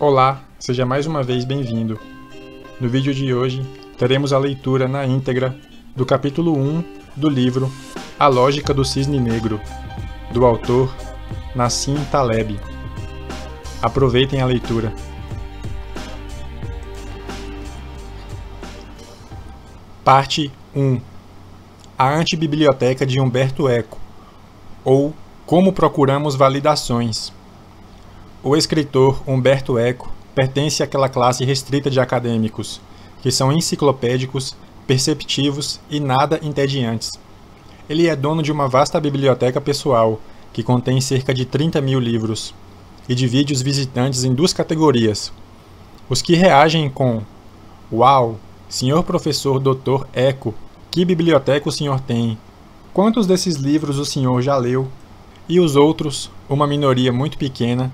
Olá, seja mais uma vez bem-vindo. No vídeo de hoje, teremos a leitura na íntegra do capítulo 1 do livro A Lógica do Cisne Negro, do autor Nassim Taleb. Aproveitem a leitura. Parte 1 A Antibiblioteca de Humberto Eco ou Como Procuramos Validações o escritor Humberto Eco pertence àquela classe restrita de acadêmicos, que são enciclopédicos, perceptivos e nada entediantes. Ele é dono de uma vasta biblioteca pessoal, que contém cerca de 30 mil livros, e divide os visitantes em duas categorias. Os que reagem com Uau, senhor professor doutor Eco, que biblioteca o senhor tem? Quantos desses livros o senhor já leu? E os outros, uma minoria muito pequena,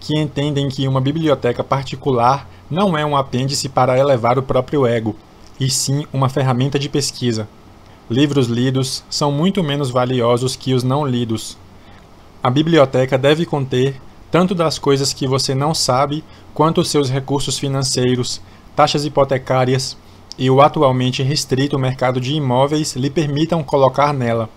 que entendem que uma biblioteca particular não é um apêndice para elevar o próprio ego, e sim uma ferramenta de pesquisa. Livros lidos são muito menos valiosos que os não lidos. A biblioteca deve conter tanto das coisas que você não sabe, quanto seus recursos financeiros, taxas hipotecárias e o atualmente restrito mercado de imóveis lhe permitam colocar nela.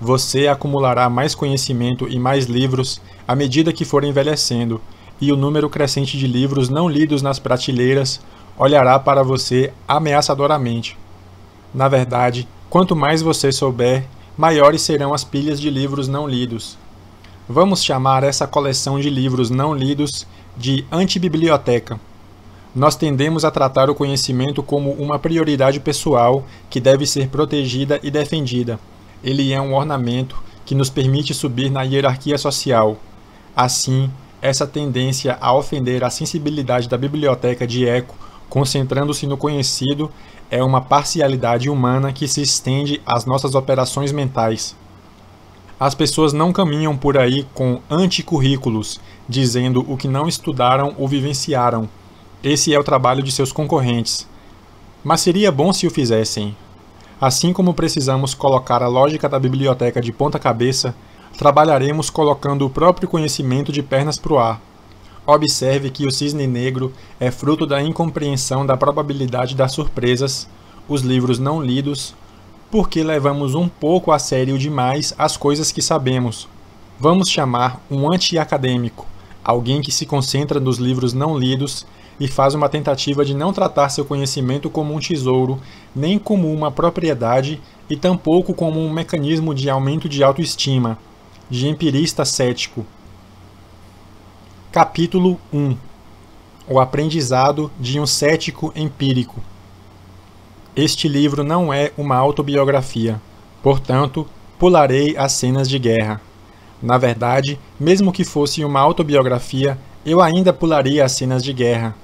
Você acumulará mais conhecimento e mais livros à medida que for envelhecendo, e o número crescente de livros não lidos nas prateleiras olhará para você ameaçadoramente. Na verdade, quanto mais você souber, maiores serão as pilhas de livros não lidos. Vamos chamar essa coleção de livros não lidos de antibiblioteca. Nós tendemos a tratar o conhecimento como uma prioridade pessoal que deve ser protegida e defendida ele é um ornamento que nos permite subir na hierarquia social. Assim, essa tendência a ofender a sensibilidade da biblioteca de Eco, concentrando-se no conhecido, é uma parcialidade humana que se estende às nossas operações mentais. As pessoas não caminham por aí com anticurrículos, dizendo o que não estudaram ou vivenciaram. Esse é o trabalho de seus concorrentes. Mas seria bom se o fizessem, Assim como precisamos colocar a lógica da biblioteca de ponta-cabeça, trabalharemos colocando o próprio conhecimento de pernas para o ar. Observe que o cisne negro é fruto da incompreensão da probabilidade das surpresas, os livros não lidos, porque levamos um pouco a sério demais as coisas que sabemos. Vamos chamar um anti-acadêmico, alguém que se concentra nos livros não lidos e faz uma tentativa de não tratar seu conhecimento como um tesouro, nem como uma propriedade e tampouco como um mecanismo de aumento de autoestima, de empirista cético. Capítulo 1 O aprendizado de um cético empírico. Este livro não é uma autobiografia, portanto, pularei as cenas de guerra. Na verdade, mesmo que fosse uma autobiografia, eu ainda pularia as cenas de guerra,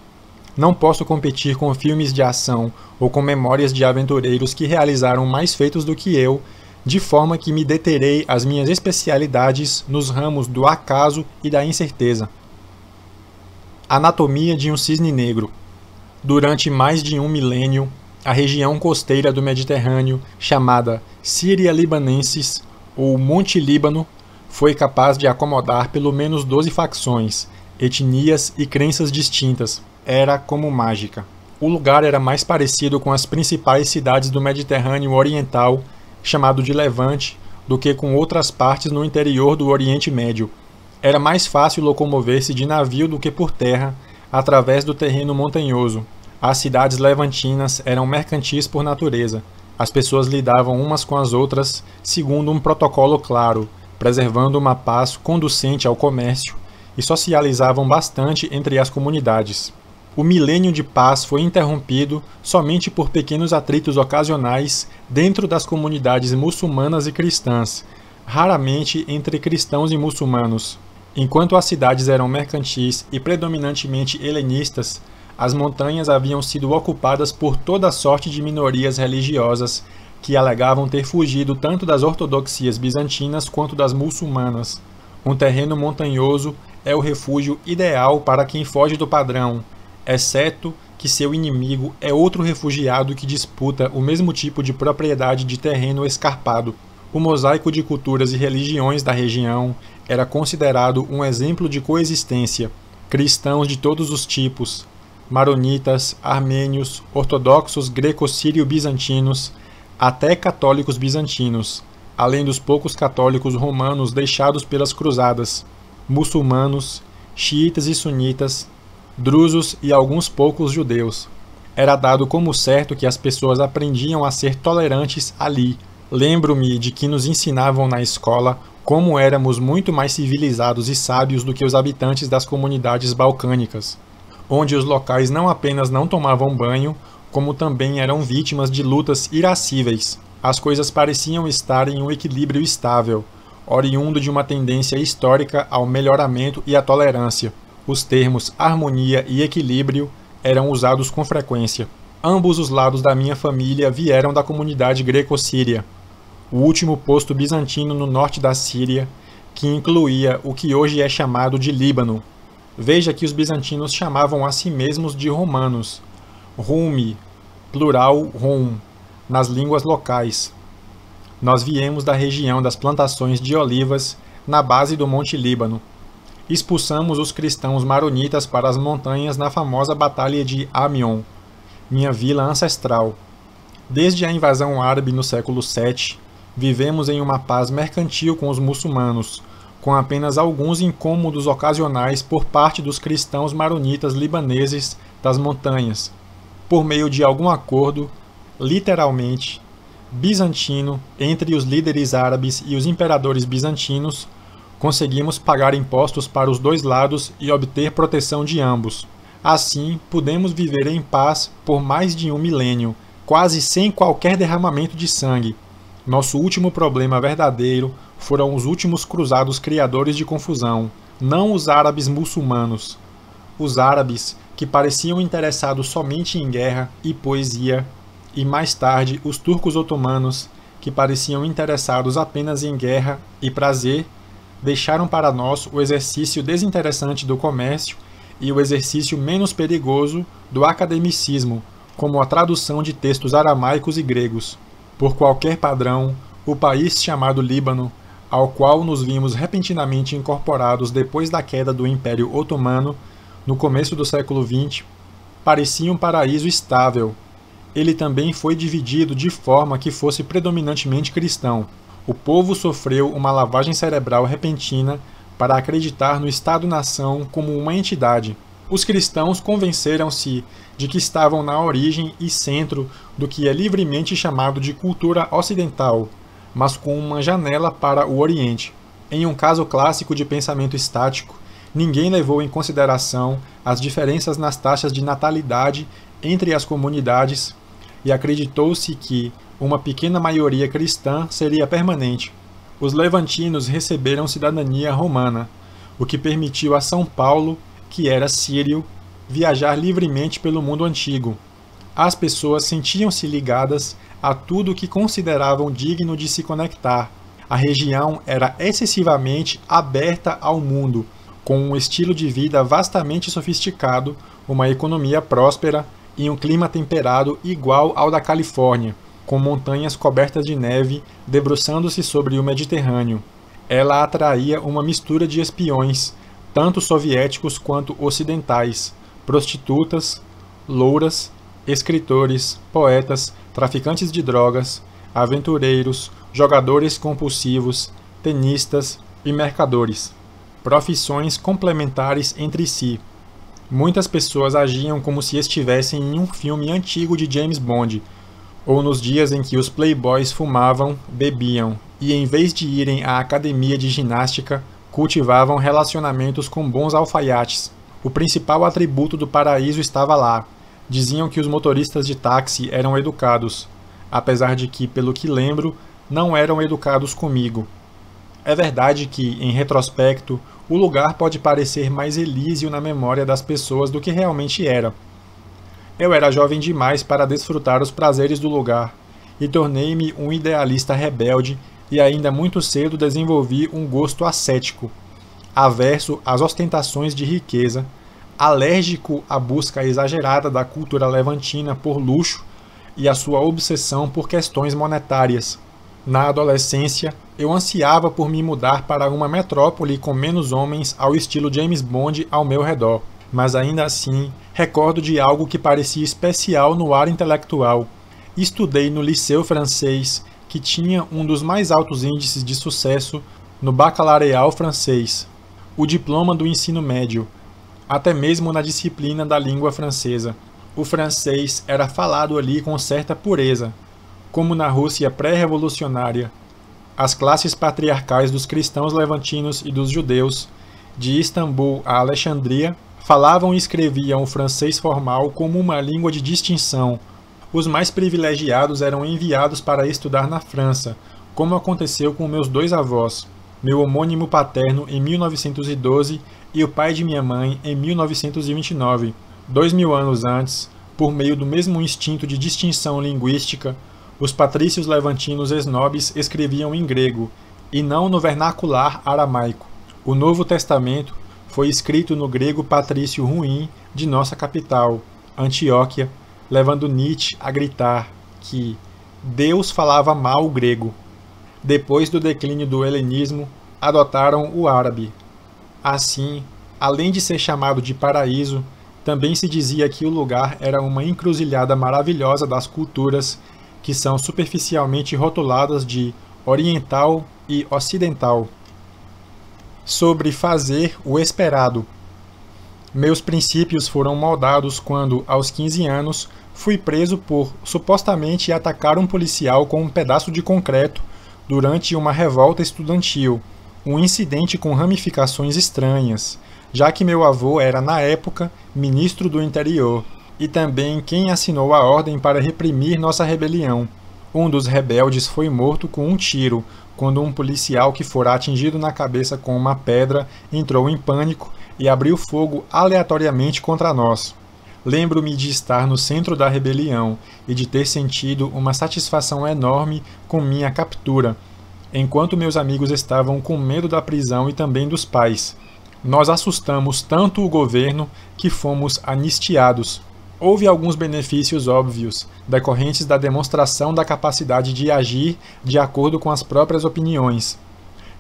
não posso competir com filmes de ação ou com memórias de aventureiros que realizaram mais feitos do que eu, de forma que me deterei às minhas especialidades nos ramos do acaso e da incerteza. Anatomia de um cisne negro. Durante mais de um milênio, a região costeira do Mediterrâneo, chamada Síria Libanensis ou Monte Líbano, foi capaz de acomodar pelo menos 12 facções, etnias e crenças distintas, era como mágica. O lugar era mais parecido com as principais cidades do Mediterrâneo Oriental, chamado de Levante, do que com outras partes no interior do Oriente Médio. Era mais fácil locomover-se de navio do que por terra, através do terreno montanhoso. As cidades levantinas eram mercantis por natureza. As pessoas lidavam umas com as outras segundo um protocolo claro, preservando uma paz conducente ao comércio, e socializavam bastante entre as comunidades o milênio de paz foi interrompido somente por pequenos atritos ocasionais dentro das comunidades muçulmanas e cristãs, raramente entre cristãos e muçulmanos. Enquanto as cidades eram mercantis e predominantemente helenistas, as montanhas haviam sido ocupadas por toda sorte de minorias religiosas que alegavam ter fugido tanto das ortodoxias bizantinas quanto das muçulmanas. Um terreno montanhoso é o refúgio ideal para quem foge do padrão exceto é que seu inimigo é outro refugiado que disputa o mesmo tipo de propriedade de terreno escarpado. O mosaico de culturas e religiões da região era considerado um exemplo de coexistência. Cristãos de todos os tipos, maronitas, armênios, ortodoxos greco-sírio-bizantinos, até católicos bizantinos, além dos poucos católicos romanos deixados pelas cruzadas, muçulmanos, xiitas e sunitas, drusos e alguns poucos judeus. Era dado como certo que as pessoas aprendiam a ser tolerantes ali. Lembro-me de que nos ensinavam na escola como éramos muito mais civilizados e sábios do que os habitantes das comunidades balcânicas, onde os locais não apenas não tomavam banho, como também eram vítimas de lutas irascíveis. As coisas pareciam estar em um equilíbrio estável, oriundo de uma tendência histórica ao melhoramento e à tolerância os termos harmonia e equilíbrio eram usados com frequência. Ambos os lados da minha família vieram da comunidade greco-síria, o último posto bizantino no norte da Síria, que incluía o que hoje é chamado de Líbano. Veja que os bizantinos chamavam a si mesmos de romanos, Rumi, plural Rum, nas línguas locais. Nós viemos da região das plantações de olivas na base do Monte Líbano expulsamos os cristãos maronitas para as montanhas na famosa Batalha de Amiens, minha vila ancestral. Desde a invasão árabe no século VII, vivemos em uma paz mercantil com os muçulmanos, com apenas alguns incômodos ocasionais por parte dos cristãos maronitas libaneses das montanhas, por meio de algum acordo, literalmente, bizantino entre os líderes árabes e os imperadores bizantinos conseguimos pagar impostos para os dois lados e obter proteção de ambos. Assim, pudemos viver em paz por mais de um milênio, quase sem qualquer derramamento de sangue. Nosso último problema verdadeiro foram os últimos cruzados criadores de confusão, não os árabes muçulmanos. Os árabes, que pareciam interessados somente em guerra e poesia, e mais tarde os turcos otomanos, que pareciam interessados apenas em guerra e prazer deixaram para nós o exercício desinteressante do comércio e o exercício menos perigoso do academicismo, como a tradução de textos aramaicos e gregos. Por qualquer padrão, o país chamado Líbano, ao qual nos vimos repentinamente incorporados depois da queda do Império Otomano, no começo do século XX, parecia um paraíso estável, ele também foi dividido de forma que fosse predominantemente cristão. O povo sofreu uma lavagem cerebral repentina para acreditar no Estado-nação como uma entidade. Os cristãos convenceram-se de que estavam na origem e centro do que é livremente chamado de cultura ocidental, mas com uma janela para o Oriente. Em um caso clássico de pensamento estático, ninguém levou em consideração as diferenças nas taxas de natalidade entre as comunidades e acreditou-se que uma pequena maioria cristã seria permanente. Os levantinos receberam cidadania romana, o que permitiu a São Paulo, que era sírio, viajar livremente pelo mundo antigo. As pessoas sentiam-se ligadas a tudo o que consideravam digno de se conectar. A região era excessivamente aberta ao mundo, com um estilo de vida vastamente sofisticado, uma economia próspera em um clima temperado igual ao da Califórnia, com montanhas cobertas de neve debruçando-se sobre o Mediterrâneo. Ela atraía uma mistura de espiões, tanto soviéticos quanto ocidentais, prostitutas, louras, escritores, poetas, traficantes de drogas, aventureiros, jogadores compulsivos, tenistas e mercadores. Profissões complementares entre si, muitas pessoas agiam como se estivessem em um filme antigo de James Bond, ou nos dias em que os playboys fumavam, bebiam e, em vez de irem à academia de ginástica, cultivavam relacionamentos com bons alfaiates. O principal atributo do paraíso estava lá. Diziam que os motoristas de táxi eram educados, apesar de que, pelo que lembro, não eram educados comigo. É verdade que, em retrospecto, o lugar pode parecer mais elísio na memória das pessoas do que realmente era. Eu era jovem demais para desfrutar os prazeres do lugar e tornei-me um idealista rebelde e ainda muito cedo desenvolvi um gosto ascético, averso às ostentações de riqueza, alérgico à busca exagerada da cultura levantina por luxo e à sua obsessão por questões monetárias. Na adolescência, eu ansiava por me mudar para uma metrópole com menos homens ao estilo James Bond ao meu redor, mas ainda assim recordo de algo que parecia especial no ar intelectual. Estudei no Liceu Francês, que tinha um dos mais altos índices de sucesso no bacalaureal francês, o diploma do ensino médio, até mesmo na disciplina da língua francesa. O francês era falado ali com certa pureza, como na Rússia pré-revolucionária, as classes patriarcais dos cristãos levantinos e dos judeus, de Istambul a Alexandria, falavam e escreviam o francês formal como uma língua de distinção. Os mais privilegiados eram enviados para estudar na França, como aconteceu com meus dois avós, meu homônimo paterno em 1912 e o pai de minha mãe em 1929, dois mil anos antes, por meio do mesmo instinto de distinção linguística os patrícios levantinos esnobes escreviam em grego, e não no vernacular aramaico. O Novo Testamento foi escrito no grego patrício ruim de nossa capital, Antioquia, levando Nietzsche a gritar que Deus falava mal o grego. Depois do declínio do helenismo, adotaram o árabe. Assim, além de ser chamado de paraíso, também se dizia que o lugar era uma encruzilhada maravilhosa das culturas que são superficialmente rotuladas de oriental e ocidental. Sobre fazer o esperado. Meus princípios foram moldados quando, aos 15 anos, fui preso por supostamente atacar um policial com um pedaço de concreto durante uma revolta estudantil, um incidente com ramificações estranhas, já que meu avô era, na época, ministro do interior e também quem assinou a ordem para reprimir nossa rebelião. Um dos rebeldes foi morto com um tiro, quando um policial que fora atingido na cabeça com uma pedra entrou em pânico e abriu fogo aleatoriamente contra nós. Lembro-me de estar no centro da rebelião e de ter sentido uma satisfação enorme com minha captura, enquanto meus amigos estavam com medo da prisão e também dos pais. Nós assustamos tanto o governo que fomos anistiados. Houve alguns benefícios óbvios, decorrentes da demonstração da capacidade de agir de acordo com as próprias opiniões,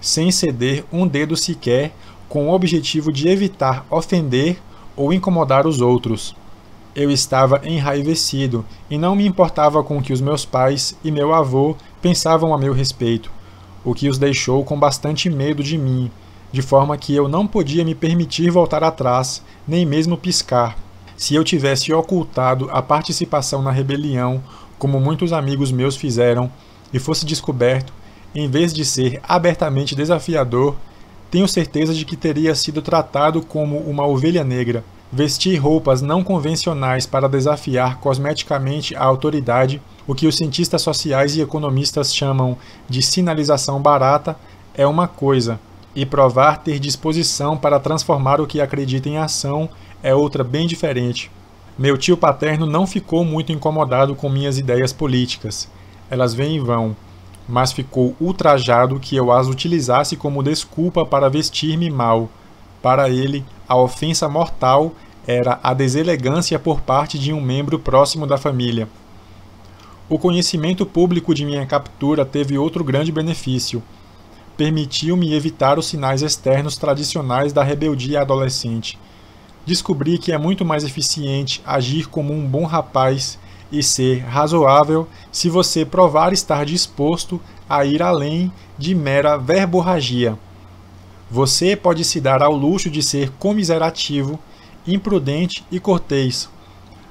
sem ceder um dedo sequer com o objetivo de evitar ofender ou incomodar os outros. Eu estava enraivecido e não me importava com o que os meus pais e meu avô pensavam a meu respeito, o que os deixou com bastante medo de mim, de forma que eu não podia me permitir voltar atrás, nem mesmo piscar se eu tivesse ocultado a participação na rebelião, como muitos amigos meus fizeram, e fosse descoberto, em vez de ser abertamente desafiador, tenho certeza de que teria sido tratado como uma ovelha negra. Vestir roupas não convencionais para desafiar cosmeticamente a autoridade, o que os cientistas sociais e economistas chamam de sinalização barata, é uma coisa, e provar ter disposição para transformar o que acredita em ação é outra bem diferente. Meu tio paterno não ficou muito incomodado com minhas ideias políticas. Elas vêm e vão, mas ficou ultrajado que eu as utilizasse como desculpa para vestir-me mal. Para ele, a ofensa mortal era a deselegância por parte de um membro próximo da família. O conhecimento público de minha captura teve outro grande benefício. Permitiu-me evitar os sinais externos tradicionais da rebeldia adolescente descobri que é muito mais eficiente agir como um bom rapaz e ser razoável se você provar estar disposto a ir além de mera verborragia. Você pode se dar ao luxo de ser comiserativo, imprudente e cortês,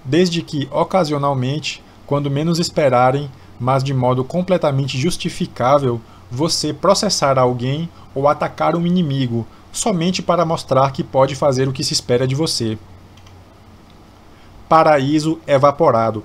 desde que, ocasionalmente, quando menos esperarem, mas de modo completamente justificável, você processar alguém ou atacar um inimigo somente para mostrar que pode fazer o que se espera de você. Paraíso evaporado.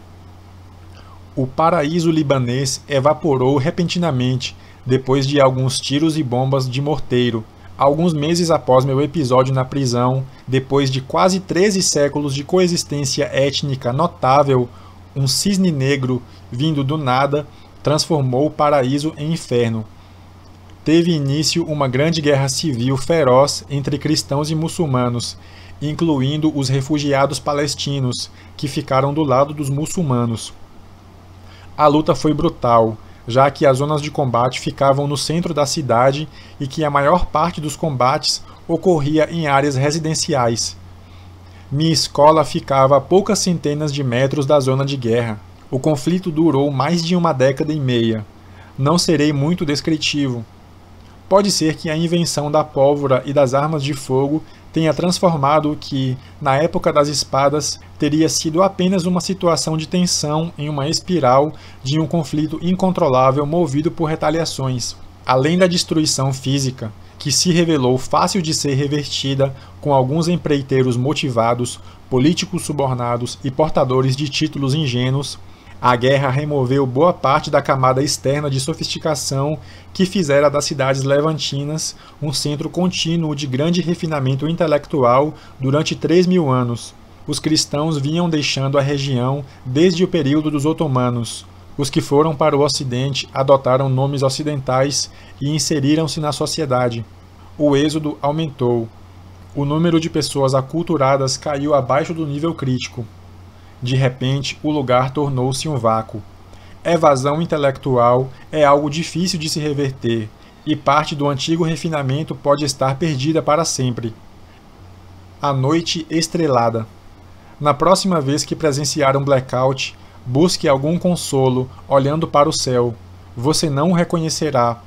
O paraíso libanês evaporou repentinamente depois de alguns tiros e bombas de morteiro, alguns meses após meu episódio na prisão, depois de quase 13 séculos de coexistência étnica notável, um cisne negro, vindo do nada, transformou o paraíso em inferno teve início uma grande guerra civil feroz entre cristãos e muçulmanos, incluindo os refugiados palestinos, que ficaram do lado dos muçulmanos. A luta foi brutal, já que as zonas de combate ficavam no centro da cidade e que a maior parte dos combates ocorria em áreas residenciais. Minha escola ficava a poucas centenas de metros da zona de guerra. O conflito durou mais de uma década e meia. Não serei muito descritivo, pode ser que a invenção da pólvora e das armas de fogo tenha transformado o que, na época das espadas, teria sido apenas uma situação de tensão em uma espiral de um conflito incontrolável movido por retaliações. Além da destruição física, que se revelou fácil de ser revertida com alguns empreiteiros motivados, políticos subornados e portadores de títulos ingênuos, a guerra removeu boa parte da camada externa de sofisticação que fizera das cidades levantinas um centro contínuo de grande refinamento intelectual durante três mil anos. Os cristãos vinham deixando a região desde o período dos otomanos. Os que foram para o Ocidente adotaram nomes ocidentais e inseriram-se na sociedade. O êxodo aumentou. O número de pessoas aculturadas caiu abaixo do nível crítico. De repente, o lugar tornou-se um vácuo. Evasão intelectual é algo difícil de se reverter, e parte do antigo refinamento pode estar perdida para sempre. A noite estrelada. Na próxima vez que presenciar um blackout, busque algum consolo olhando para o céu. Você não o reconhecerá.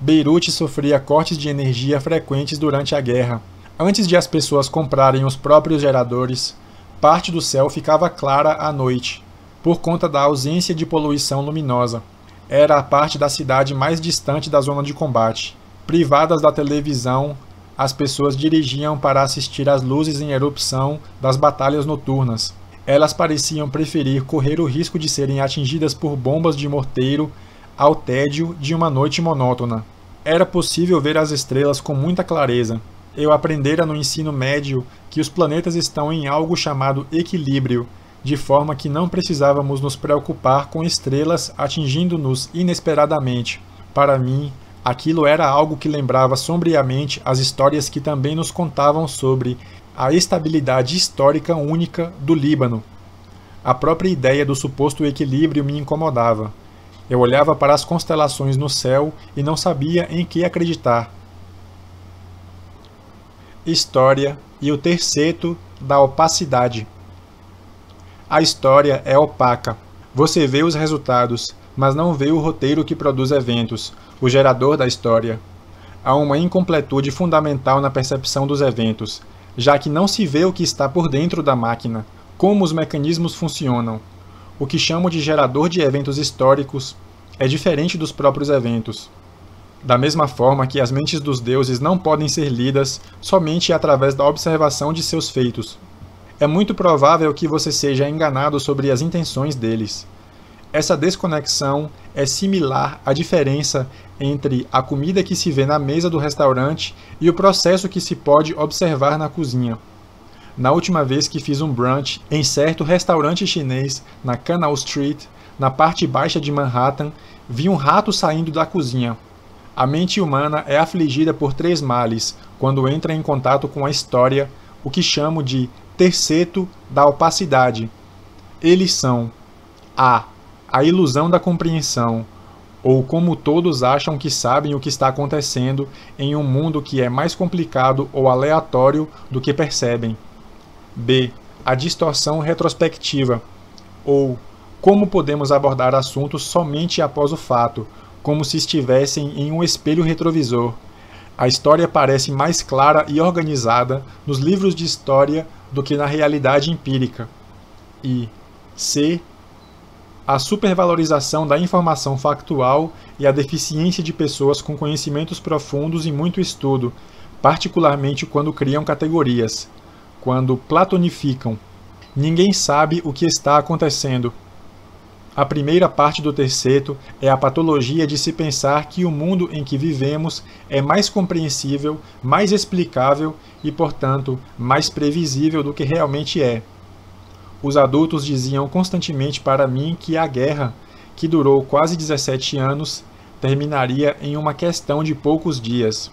Beirute sofria cortes de energia frequentes durante a guerra. Antes de as pessoas comprarem os próprios geradores, parte do céu ficava clara à noite, por conta da ausência de poluição luminosa. Era a parte da cidade mais distante da zona de combate. Privadas da televisão, as pessoas dirigiam para assistir às luzes em erupção das batalhas noturnas. Elas pareciam preferir correr o risco de serem atingidas por bombas de morteiro ao tédio de uma noite monótona. Era possível ver as estrelas com muita clareza, eu aprendera no ensino médio que os planetas estão em algo chamado equilíbrio, de forma que não precisávamos nos preocupar com estrelas atingindo-nos inesperadamente. Para mim, aquilo era algo que lembrava sombriamente as histórias que também nos contavam sobre a estabilidade histórica única do Líbano. A própria ideia do suposto equilíbrio me incomodava. Eu olhava para as constelações no céu e não sabia em que acreditar história e o terceiro da opacidade. A história é opaca. Você vê os resultados, mas não vê o roteiro que produz eventos, o gerador da história. Há uma incompletude fundamental na percepção dos eventos, já que não se vê o que está por dentro da máquina, como os mecanismos funcionam. O que chamo de gerador de eventos históricos é diferente dos próprios eventos. Da mesma forma que as mentes dos deuses não podem ser lidas somente através da observação de seus feitos. É muito provável que você seja enganado sobre as intenções deles. Essa desconexão é similar à diferença entre a comida que se vê na mesa do restaurante e o processo que se pode observar na cozinha. Na última vez que fiz um brunch em certo restaurante chinês na Canal Street, na parte baixa de Manhattan, vi um rato saindo da cozinha, a mente humana é afligida por três males quando entra em contato com a história, o que chamo de terceto da opacidade. Eles são a. a ilusão da compreensão, ou como todos acham que sabem o que está acontecendo em um mundo que é mais complicado ou aleatório do que percebem. B. A distorção retrospectiva, ou como podemos abordar assuntos somente após o fato, como se estivessem em um espelho retrovisor. A história parece mais clara e organizada nos livros de história do que na realidade empírica. E C. A supervalorização da informação factual e a deficiência de pessoas com conhecimentos profundos e muito estudo, particularmente quando criam categorias, quando platonificam. Ninguém sabe o que está acontecendo. A primeira parte do terceto é a patologia de se pensar que o mundo em que vivemos é mais compreensível, mais explicável e, portanto, mais previsível do que realmente é. Os adultos diziam constantemente para mim que a guerra, que durou quase 17 anos, terminaria em uma questão de poucos dias.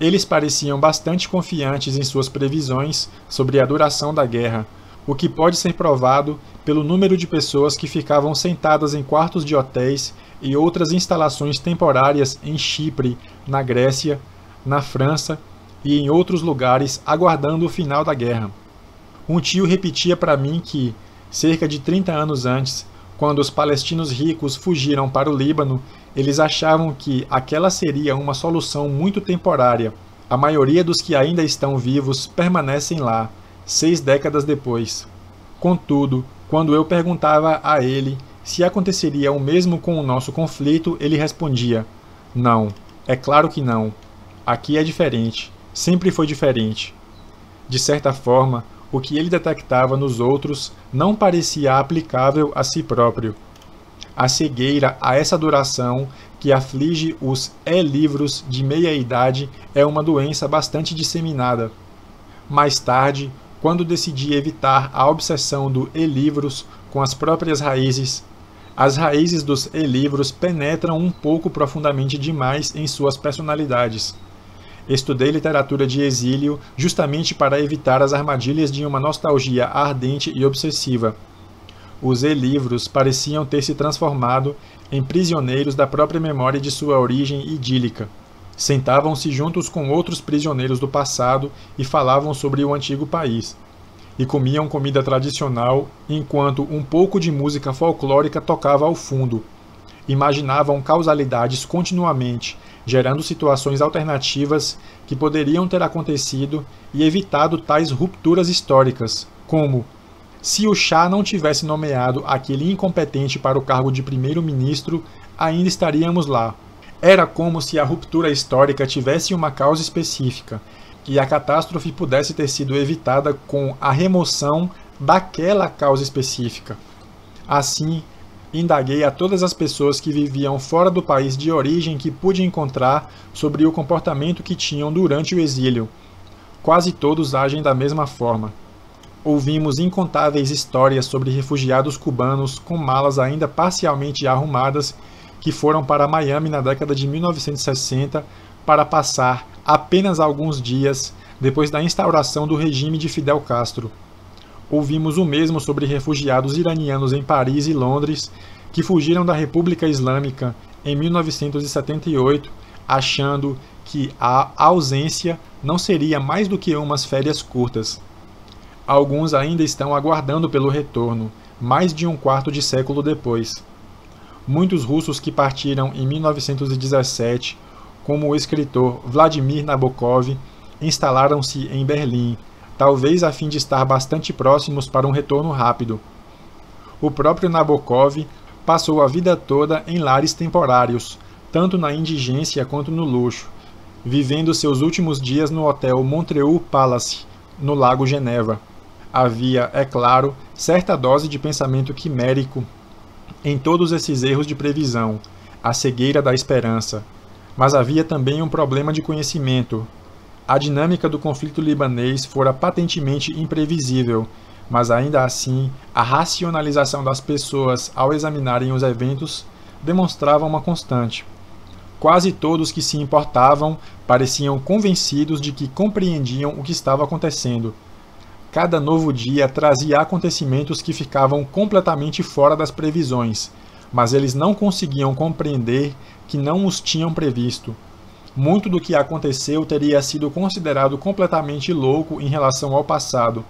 Eles pareciam bastante confiantes em suas previsões sobre a duração da guerra, o que pode ser provado pelo número de pessoas que ficavam sentadas em quartos de hotéis e outras instalações temporárias em Chipre, na Grécia, na França e em outros lugares aguardando o final da guerra. Um tio repetia para mim que, cerca de 30 anos antes, quando os palestinos ricos fugiram para o Líbano, eles achavam que aquela seria uma solução muito temporária. A maioria dos que ainda estão vivos permanecem lá, seis décadas depois. Contudo, quando eu perguntava a ele se aconteceria o mesmo com o nosso conflito, ele respondia: Não, é claro que não. Aqui é diferente, sempre foi diferente. De certa forma, o que ele detectava nos outros não parecia aplicável a si próprio. A cegueira a essa duração que aflige os e-livros de meia idade é uma doença bastante disseminada. Mais tarde, quando decidi evitar a obsessão do e-livros com as próprias raízes. As raízes dos e-livros penetram um pouco profundamente demais em suas personalidades. Estudei literatura de exílio justamente para evitar as armadilhas de uma nostalgia ardente e obsessiva. Os e-livros pareciam ter se transformado em prisioneiros da própria memória de sua origem idílica. Sentavam-se juntos com outros prisioneiros do passado e falavam sobre o antigo país. E comiam comida tradicional, enquanto um pouco de música folclórica tocava ao fundo. Imaginavam causalidades continuamente, gerando situações alternativas que poderiam ter acontecido e evitado tais rupturas históricas, como se o chá não tivesse nomeado aquele incompetente para o cargo de primeiro-ministro, ainda estaríamos lá, era como se a ruptura histórica tivesse uma causa específica e a catástrofe pudesse ter sido evitada com a remoção daquela causa específica. Assim, indaguei a todas as pessoas que viviam fora do país de origem que pude encontrar sobre o comportamento que tinham durante o exílio. Quase todos agem da mesma forma. Ouvimos incontáveis histórias sobre refugiados cubanos com malas ainda parcialmente arrumadas que foram para Miami na década de 1960 para passar apenas alguns dias depois da instauração do regime de Fidel Castro. Ouvimos o mesmo sobre refugiados iranianos em Paris e Londres que fugiram da República Islâmica em 1978, achando que a ausência não seria mais do que umas férias curtas. Alguns ainda estão aguardando pelo retorno, mais de um quarto de século depois muitos russos que partiram em 1917, como o escritor Vladimir Nabokov, instalaram-se em Berlim, talvez a fim de estar bastante próximos para um retorno rápido. O próprio Nabokov passou a vida toda em lares temporários, tanto na indigência quanto no luxo, vivendo seus últimos dias no hotel Montreux Palace, no Lago Geneva. Havia, é claro, certa dose de pensamento quimérico em todos esses erros de previsão, a cegueira da esperança, mas havia também um problema de conhecimento. A dinâmica do conflito libanês fora patentemente imprevisível, mas ainda assim, a racionalização das pessoas ao examinarem os eventos demonstrava uma constante. Quase todos que se importavam pareciam convencidos de que compreendiam o que estava acontecendo, Cada novo dia trazia acontecimentos que ficavam completamente fora das previsões, mas eles não conseguiam compreender que não os tinham previsto. Muito do que aconteceu teria sido considerado completamente louco em relação ao passado,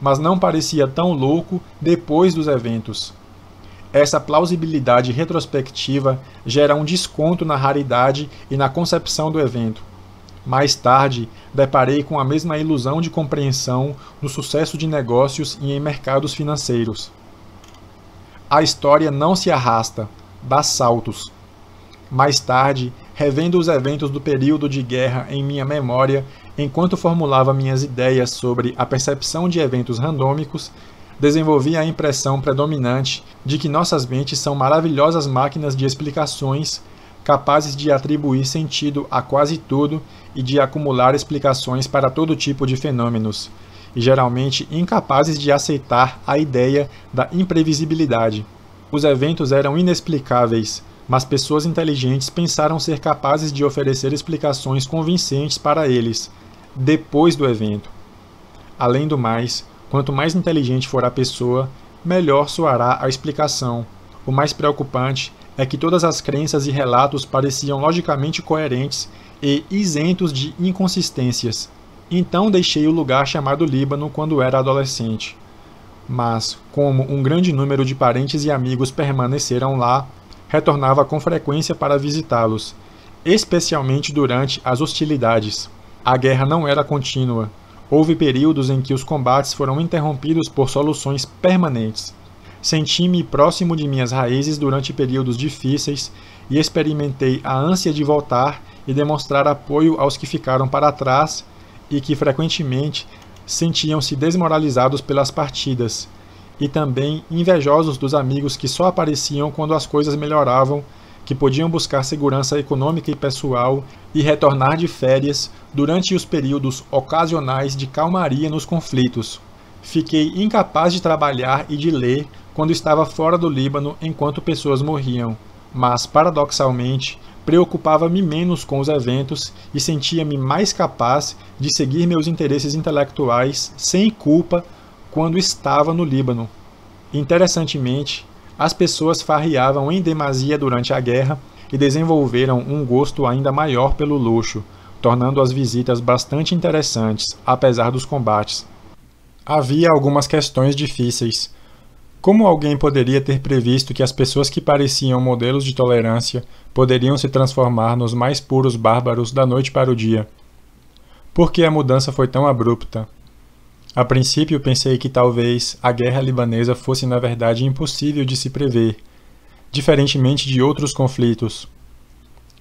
mas não parecia tão louco depois dos eventos. Essa plausibilidade retrospectiva gera um desconto na raridade e na concepção do evento mais tarde, deparei com a mesma ilusão de compreensão no sucesso de negócios e em mercados financeiros. A história não se arrasta, dá saltos. Mais tarde, revendo os eventos do período de guerra em minha memória, enquanto formulava minhas ideias sobre a percepção de eventos randômicos, desenvolvi a impressão predominante de que nossas mentes são maravilhosas máquinas de explicações capazes de atribuir sentido a quase tudo e de acumular explicações para todo tipo de fenômenos, e geralmente incapazes de aceitar a ideia da imprevisibilidade. Os eventos eram inexplicáveis, mas pessoas inteligentes pensaram ser capazes de oferecer explicações convincentes para eles, depois do evento. Além do mais, quanto mais inteligente for a pessoa, melhor soará a explicação. O mais preocupante é que todas as crenças e relatos pareciam logicamente coerentes e isentos de inconsistências. Então deixei o lugar chamado Líbano quando era adolescente. Mas, como um grande número de parentes e amigos permaneceram lá, retornava com frequência para visitá-los, especialmente durante as hostilidades. A guerra não era contínua. Houve períodos em que os combates foram interrompidos por soluções permanentes. Senti-me próximo de minhas raízes durante períodos difíceis e experimentei a ânsia de voltar e demonstrar apoio aos que ficaram para trás e que frequentemente sentiam-se desmoralizados pelas partidas, e também invejosos dos amigos que só apareciam quando as coisas melhoravam, que podiam buscar segurança econômica e pessoal e retornar de férias durante os períodos ocasionais de calmaria nos conflitos. Fiquei incapaz de trabalhar e de ler quando estava fora do Líbano enquanto pessoas morriam, mas, paradoxalmente, preocupava-me menos com os eventos e sentia-me mais capaz de seguir meus interesses intelectuais sem culpa quando estava no Líbano. Interessantemente, as pessoas farriavam em demasia durante a guerra e desenvolveram um gosto ainda maior pelo luxo, tornando as visitas bastante interessantes, apesar dos combates. Havia algumas questões difíceis, como alguém poderia ter previsto que as pessoas que pareciam modelos de tolerância poderiam se transformar nos mais puros bárbaros da noite para o dia? Por que a mudança foi tão abrupta? A princípio pensei que talvez a guerra libanesa fosse na verdade impossível de se prever, diferentemente de outros conflitos,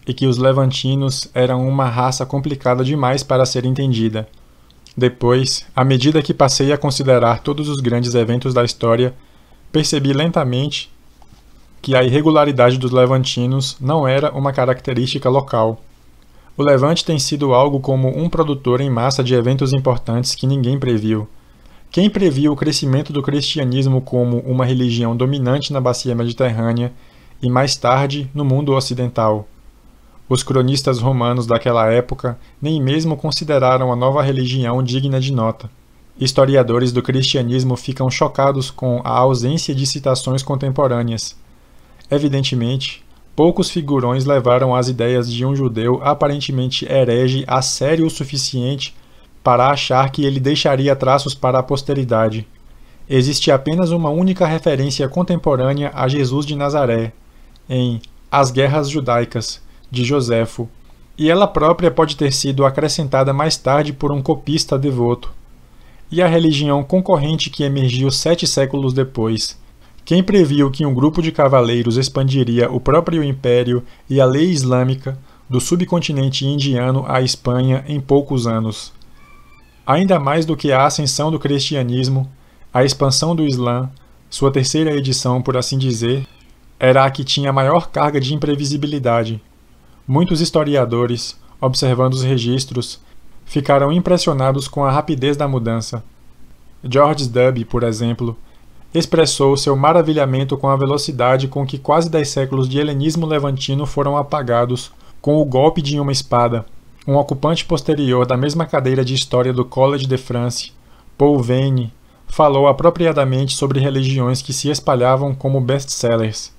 e que os levantinos eram uma raça complicada demais para ser entendida. Depois, à medida que passei a considerar todos os grandes eventos da história, percebi lentamente que a irregularidade dos levantinos não era uma característica local. O Levante tem sido algo como um produtor em massa de eventos importantes que ninguém previu. Quem previu o crescimento do cristianismo como uma religião dominante na bacia mediterrânea e mais tarde no mundo ocidental? Os cronistas romanos daquela época nem mesmo consideraram a nova religião digna de nota. Historiadores do cristianismo ficam chocados com a ausência de citações contemporâneas. Evidentemente, poucos figurões levaram as ideias de um judeu aparentemente herege a sério o suficiente para achar que ele deixaria traços para a posteridade. Existe apenas uma única referência contemporânea a Jesus de Nazaré, em As Guerras Judaicas, de Joséfo, e ela própria pode ter sido acrescentada mais tarde por um copista devoto e a religião concorrente que emergiu sete séculos depois. Quem previu que um grupo de cavaleiros expandiria o próprio império e a lei islâmica do subcontinente indiano à Espanha em poucos anos? Ainda mais do que a ascensão do cristianismo, a expansão do Islã, sua terceira edição, por assim dizer, era a que tinha maior carga de imprevisibilidade. Muitos historiadores, observando os registros, ficaram impressionados com a rapidez da mudança. George Duby, por exemplo, expressou seu maravilhamento com a velocidade com que quase dez séculos de helenismo levantino foram apagados com o golpe de uma espada. Um ocupante posterior da mesma cadeira de história do Collège de France, Paul Vane, falou apropriadamente sobre religiões que se espalhavam como best-sellers,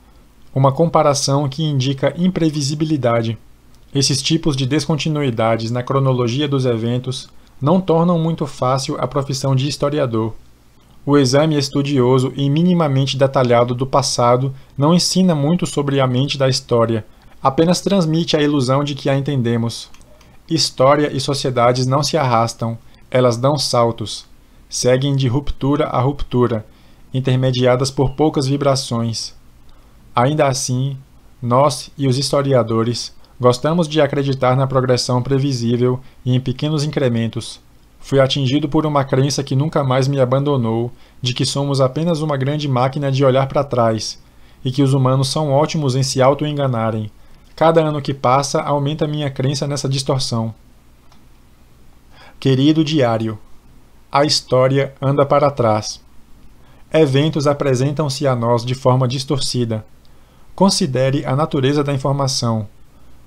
uma comparação que indica imprevisibilidade. Esses tipos de descontinuidades na cronologia dos eventos não tornam muito fácil a profissão de historiador. O exame estudioso e minimamente detalhado do passado não ensina muito sobre a mente da história, apenas transmite a ilusão de que a entendemos. História e sociedades não se arrastam, elas dão saltos, seguem de ruptura a ruptura, intermediadas por poucas vibrações. Ainda assim, nós e os historiadores Gostamos de acreditar na progressão previsível e em pequenos incrementos. Fui atingido por uma crença que nunca mais me abandonou, de que somos apenas uma grande máquina de olhar para trás, e que os humanos são ótimos em se auto-enganarem. Cada ano que passa aumenta minha crença nessa distorção. Querido diário, a história anda para trás. Eventos apresentam-se a nós de forma distorcida. Considere a natureza da informação,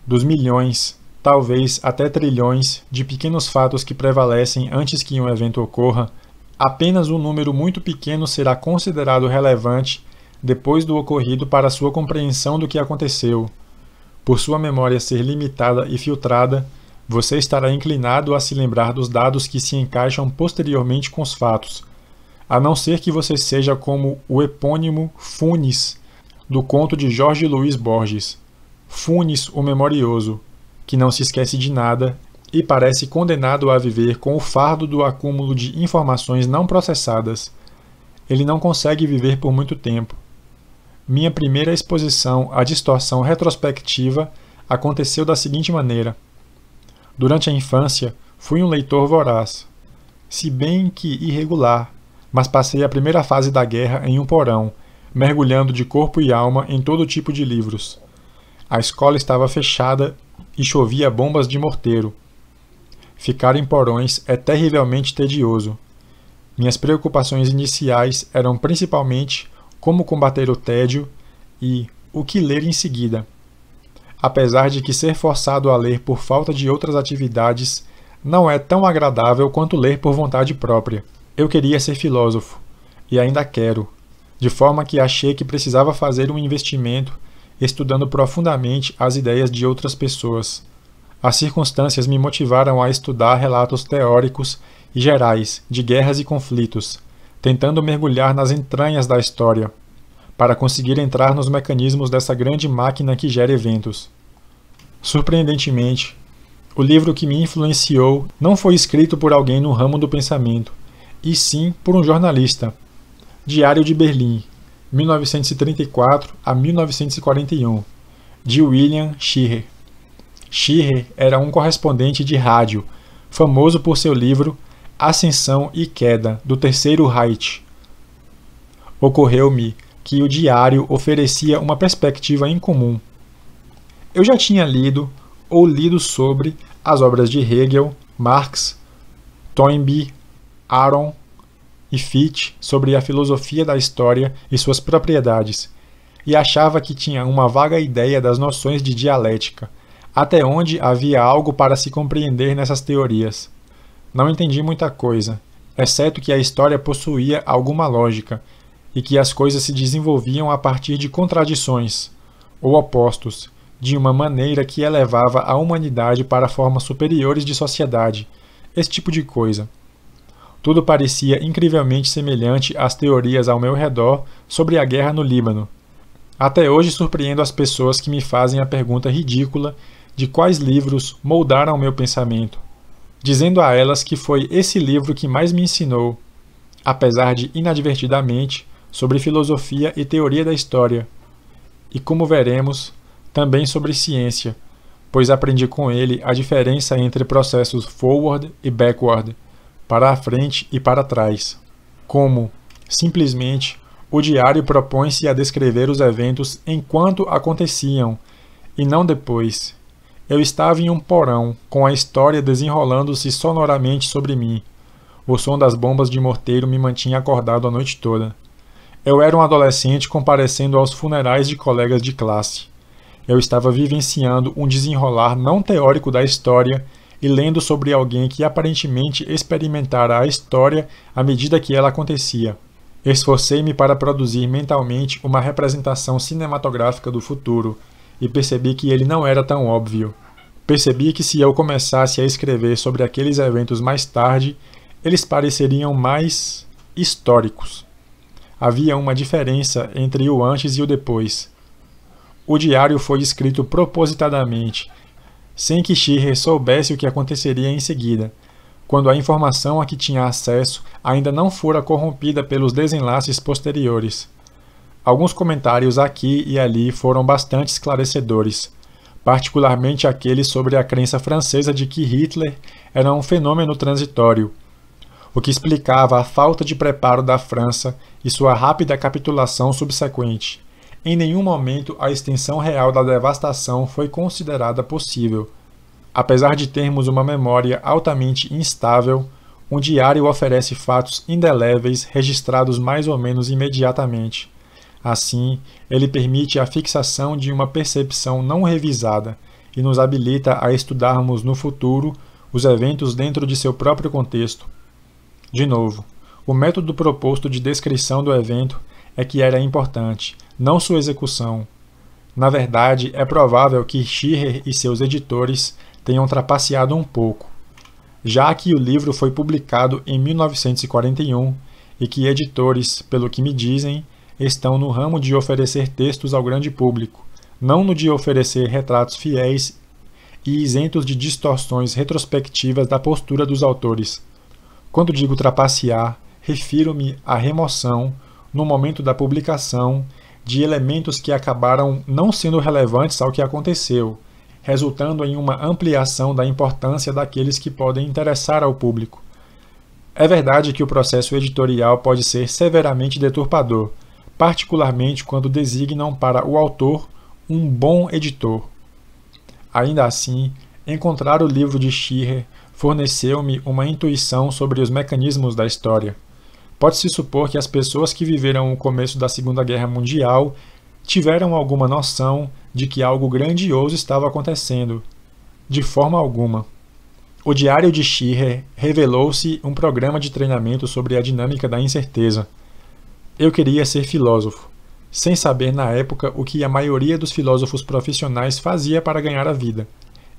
dos milhões, talvez até trilhões, de pequenos fatos que prevalecem antes que um evento ocorra, apenas um número muito pequeno será considerado relevante depois do ocorrido para sua compreensão do que aconteceu. Por sua memória ser limitada e filtrada, você estará inclinado a se lembrar dos dados que se encaixam posteriormente com os fatos, a não ser que você seja como o epônimo Funes, do conto de Jorge Luiz Borges. Funes o memorioso, que não se esquece de nada e parece condenado a viver com o fardo do acúmulo de informações não processadas. Ele não consegue viver por muito tempo. Minha primeira exposição à distorção retrospectiva aconteceu da seguinte maneira. Durante a infância, fui um leitor voraz, se bem que irregular, mas passei a primeira fase da guerra em um porão, mergulhando de corpo e alma em todo tipo de livros. A escola estava fechada e chovia bombas de morteiro. Ficar em porões é terrivelmente tedioso. Minhas preocupações iniciais eram principalmente como combater o tédio e o que ler em seguida. Apesar de que ser forçado a ler por falta de outras atividades não é tão agradável quanto ler por vontade própria. Eu queria ser filósofo, e ainda quero, de forma que achei que precisava fazer um investimento estudando profundamente as ideias de outras pessoas. As circunstâncias me motivaram a estudar relatos teóricos e gerais de guerras e conflitos, tentando mergulhar nas entranhas da história, para conseguir entrar nos mecanismos dessa grande máquina que gera eventos. Surpreendentemente, o livro que me influenciou não foi escrito por alguém no ramo do pensamento, e sim por um jornalista. Diário de Berlim, 1934 a 1941, de William Schirrer. Schirrer era um correspondente de rádio, famoso por seu livro Ascensão e Queda do Terceiro Reich. Ocorreu-me que o diário oferecia uma perspectiva incomum. Eu já tinha lido ou lido sobre as obras de Hegel, Marx, Toynbee, Aaron e Fichte sobre a filosofia da história e suas propriedades, e achava que tinha uma vaga ideia das noções de dialética, até onde havia algo para se compreender nessas teorias. Não entendi muita coisa, exceto que a história possuía alguma lógica e que as coisas se desenvolviam a partir de contradições ou opostos, de uma maneira que elevava a humanidade para formas superiores de sociedade, esse tipo de coisa. Tudo parecia incrivelmente semelhante às teorias ao meu redor sobre a guerra no Líbano. Até hoje surpreendo as pessoas que me fazem a pergunta ridícula de quais livros moldaram meu pensamento, dizendo a elas que foi esse livro que mais me ensinou, apesar de inadvertidamente, sobre filosofia e teoria da história, e como veremos, também sobre ciência, pois aprendi com ele a diferença entre processos forward e backward para a frente e para trás, como, simplesmente, o diário propõe-se a descrever os eventos enquanto aconteciam, e não depois. Eu estava em um porão, com a história desenrolando-se sonoramente sobre mim. O som das bombas de morteiro me mantinha acordado a noite toda. Eu era um adolescente comparecendo aos funerais de colegas de classe. Eu estava vivenciando um desenrolar não teórico da história e lendo sobre alguém que aparentemente experimentara a história à medida que ela acontecia. Esforcei-me para produzir mentalmente uma representação cinematográfica do futuro e percebi que ele não era tão óbvio. Percebi que se eu começasse a escrever sobre aqueles eventos mais tarde, eles pareceriam mais históricos. Havia uma diferença entre o antes e o depois. O diário foi escrito propositadamente sem que Shirley soubesse o que aconteceria em seguida, quando a informação a que tinha acesso ainda não fora corrompida pelos desenlaces posteriores. Alguns comentários aqui e ali foram bastante esclarecedores, particularmente aquele sobre a crença francesa de que Hitler era um fenômeno transitório, o que explicava a falta de preparo da França e sua rápida capitulação subsequente. Em nenhum momento a extensão real da devastação foi considerada possível. Apesar de termos uma memória altamente instável, um diário oferece fatos indeléveis registrados mais ou menos imediatamente. Assim, ele permite a fixação de uma percepção não revisada e nos habilita a estudarmos no futuro os eventos dentro de seu próprio contexto. De novo, o método proposto de descrição do evento é que era importante, não sua execução. Na verdade, é provável que Schirrer e seus editores tenham trapaceado um pouco, já que o livro foi publicado em 1941 e que editores, pelo que me dizem, estão no ramo de oferecer textos ao grande público, não no de oferecer retratos fiéis e isentos de distorções retrospectivas da postura dos autores. Quando digo trapacear, refiro-me à remoção, no momento da publicação, de elementos que acabaram não sendo relevantes ao que aconteceu, resultando em uma ampliação da importância daqueles que podem interessar ao público. É verdade que o processo editorial pode ser severamente deturpador, particularmente quando designam para o autor um bom editor. Ainda assim, encontrar o livro de Schirrer forneceu-me uma intuição sobre os mecanismos da história pode-se supor que as pessoas que viveram o começo da Segunda Guerra Mundial tiveram alguma noção de que algo grandioso estava acontecendo. De forma alguma. O Diário de Schirrer revelou-se um programa de treinamento sobre a dinâmica da incerteza. Eu queria ser filósofo, sem saber na época o que a maioria dos filósofos profissionais fazia para ganhar a vida.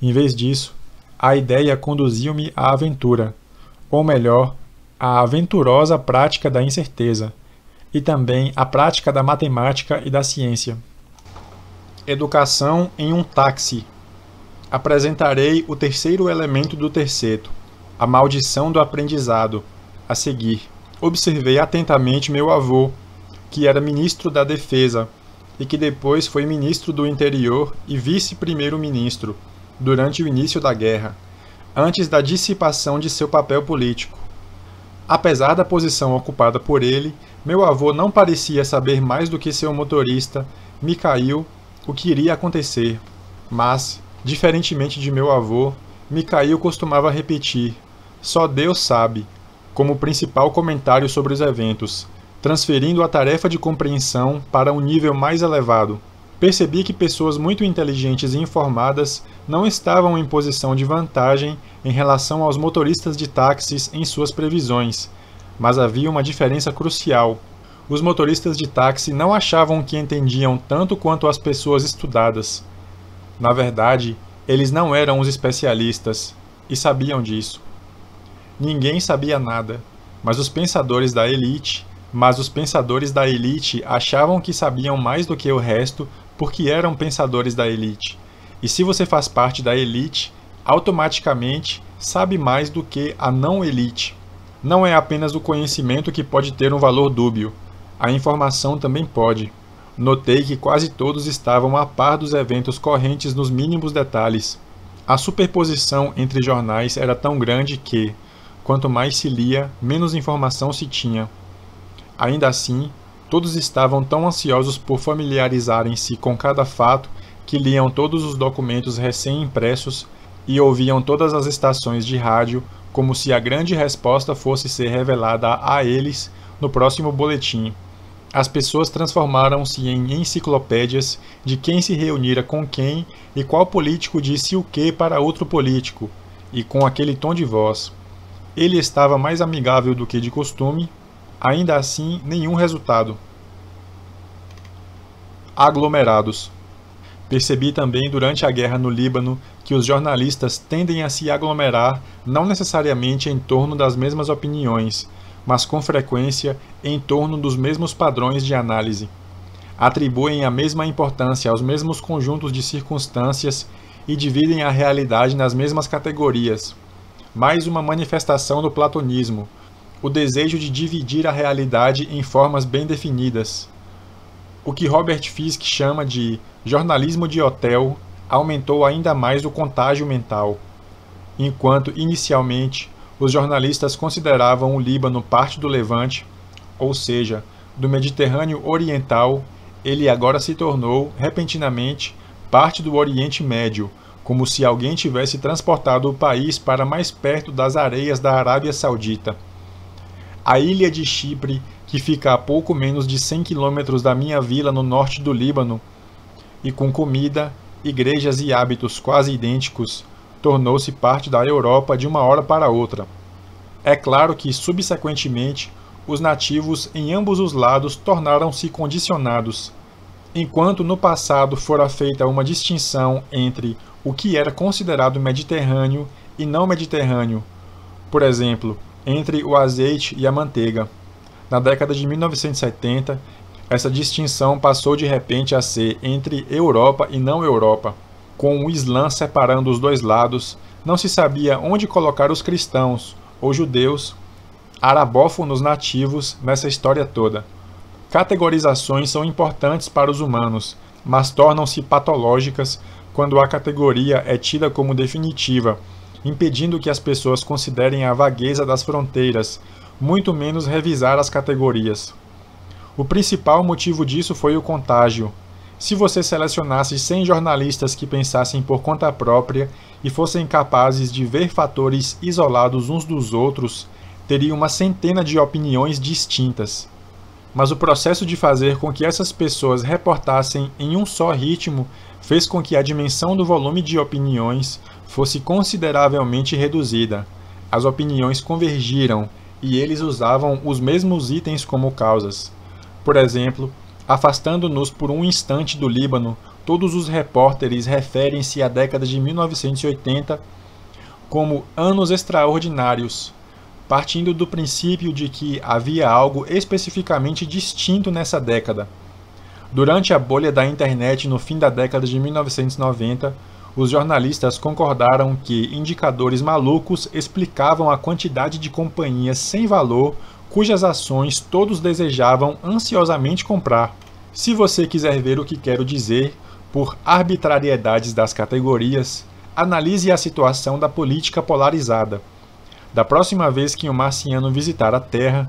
Em vez disso, a ideia conduziu-me à aventura, ou melhor, a aventurosa prática da incerteza e também a prática da matemática e da ciência. Educação em um táxi. Apresentarei o terceiro elemento do terceto, a maldição do aprendizado. A seguir, observei atentamente meu avô, que era ministro da Defesa e que depois foi ministro do Interior e vice-primeiro-ministro durante o início da guerra, antes da dissipação de seu papel político Apesar da posição ocupada por ele, meu avô não parecia saber mais do que seu motorista, Mikhail, o que iria acontecer. Mas, diferentemente de meu avô, Mikhail costumava repetir: Só Deus sabe, como principal comentário sobre os eventos, transferindo a tarefa de compreensão para um nível mais elevado percebi que pessoas muito inteligentes e informadas não estavam em posição de vantagem em relação aos motoristas de táxis em suas previsões, mas havia uma diferença crucial. Os motoristas de táxi não achavam que entendiam tanto quanto as pessoas estudadas. Na verdade, eles não eram os especialistas e sabiam disso. Ninguém sabia nada, mas os pensadores da elite mas os pensadores da elite achavam que sabiam mais do que o resto porque eram pensadores da elite. E se você faz parte da elite, automaticamente sabe mais do que a não elite. Não é apenas o conhecimento que pode ter um valor dúbio, a informação também pode. Notei que quase todos estavam a par dos eventos correntes nos mínimos detalhes. A superposição entre jornais era tão grande que, quanto mais se lia, menos informação se tinha. Ainda assim, Todos estavam tão ansiosos por familiarizarem-se com cada fato que liam todos os documentos recém-impressos e ouviam todas as estações de rádio como se a grande resposta fosse ser revelada a eles no próximo boletim. As pessoas transformaram-se em enciclopédias de quem se reunira com quem e qual político disse o que para outro político, e com aquele tom de voz. Ele estava mais amigável do que de costume, Ainda assim, nenhum resultado. Aglomerados. Percebi também durante a guerra no Líbano que os jornalistas tendem a se aglomerar não necessariamente em torno das mesmas opiniões, mas com frequência em torno dos mesmos padrões de análise. Atribuem a mesma importância aos mesmos conjuntos de circunstâncias e dividem a realidade nas mesmas categorias. Mais uma manifestação do platonismo, o desejo de dividir a realidade em formas bem definidas. O que Robert Fisk chama de jornalismo de hotel aumentou ainda mais o contágio mental. Enquanto, inicialmente, os jornalistas consideravam o Líbano parte do Levante, ou seja, do Mediterrâneo Oriental, ele agora se tornou, repentinamente, parte do Oriente Médio, como se alguém tivesse transportado o país para mais perto das areias da Arábia Saudita a ilha de Chipre, que fica a pouco menos de 100 quilômetros da minha vila no norte do Líbano, e com comida, igrejas e hábitos quase idênticos, tornou-se parte da Europa de uma hora para outra. É claro que, subsequentemente, os nativos em ambos os lados tornaram-se condicionados. Enquanto no passado fora feita uma distinção entre o que era considerado mediterrâneo e não mediterrâneo, por exemplo, entre o azeite e a manteiga. Na década de 1970, essa distinção passou de repente a ser entre Europa e não Europa. Com o Islã separando os dois lados, não se sabia onde colocar os cristãos ou judeus, arabófonos nativos nessa história toda. Categorizações são importantes para os humanos, mas tornam-se patológicas quando a categoria é tida como definitiva impedindo que as pessoas considerem a vagueza das fronteiras, muito menos revisar as categorias. O principal motivo disso foi o contágio. Se você selecionasse 100 jornalistas que pensassem por conta própria e fossem capazes de ver fatores isolados uns dos outros, teria uma centena de opiniões distintas. Mas o processo de fazer com que essas pessoas reportassem em um só ritmo fez com que a dimensão do volume de opiniões fosse consideravelmente reduzida. As opiniões convergiram e eles usavam os mesmos itens como causas. Por exemplo, afastando-nos por um instante do Líbano, todos os repórteres referem-se à década de 1980 como anos extraordinários, partindo do princípio de que havia algo especificamente distinto nessa década. Durante a bolha da internet no fim da década de 1990, os jornalistas concordaram que indicadores malucos explicavam a quantidade de companhias sem valor cujas ações todos desejavam ansiosamente comprar. Se você quiser ver o que quero dizer por arbitrariedades das categorias, analise a situação da política polarizada. Da próxima vez que um marciano visitar a Terra,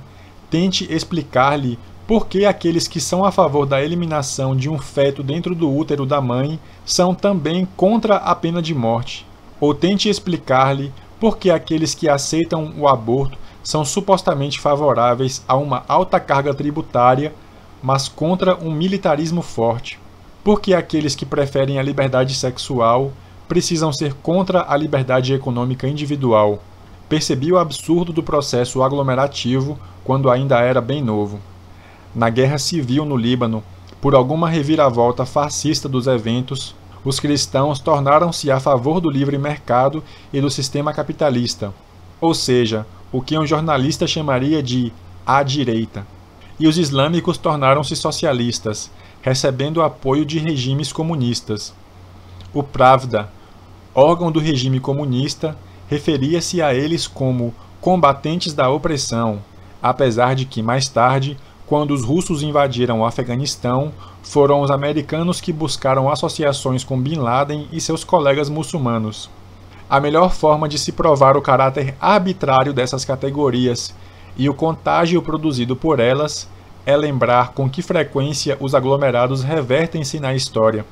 tente explicar-lhe por que aqueles que são a favor da eliminação de um feto dentro do útero da mãe são também contra a pena de morte? Ou tente explicar-lhe por que aqueles que aceitam o aborto são supostamente favoráveis a uma alta carga tributária, mas contra um militarismo forte. Por que aqueles que preferem a liberdade sexual precisam ser contra a liberdade econômica individual? Percebi o absurdo do processo aglomerativo quando ainda era bem novo na guerra civil no Líbano, por alguma reviravolta fascista dos eventos, os cristãos tornaram-se a favor do livre mercado e do sistema capitalista, ou seja, o que um jornalista chamaria de à direita. E os islâmicos tornaram-se socialistas, recebendo apoio de regimes comunistas. O Pravda, órgão do regime comunista, referia-se a eles como combatentes da opressão, apesar de que mais tarde quando os russos invadiram o Afeganistão, foram os americanos que buscaram associações com Bin Laden e seus colegas muçulmanos. A melhor forma de se provar o caráter arbitrário dessas categorias e o contágio produzido por elas é lembrar com que frequência os aglomerados revertem-se na história.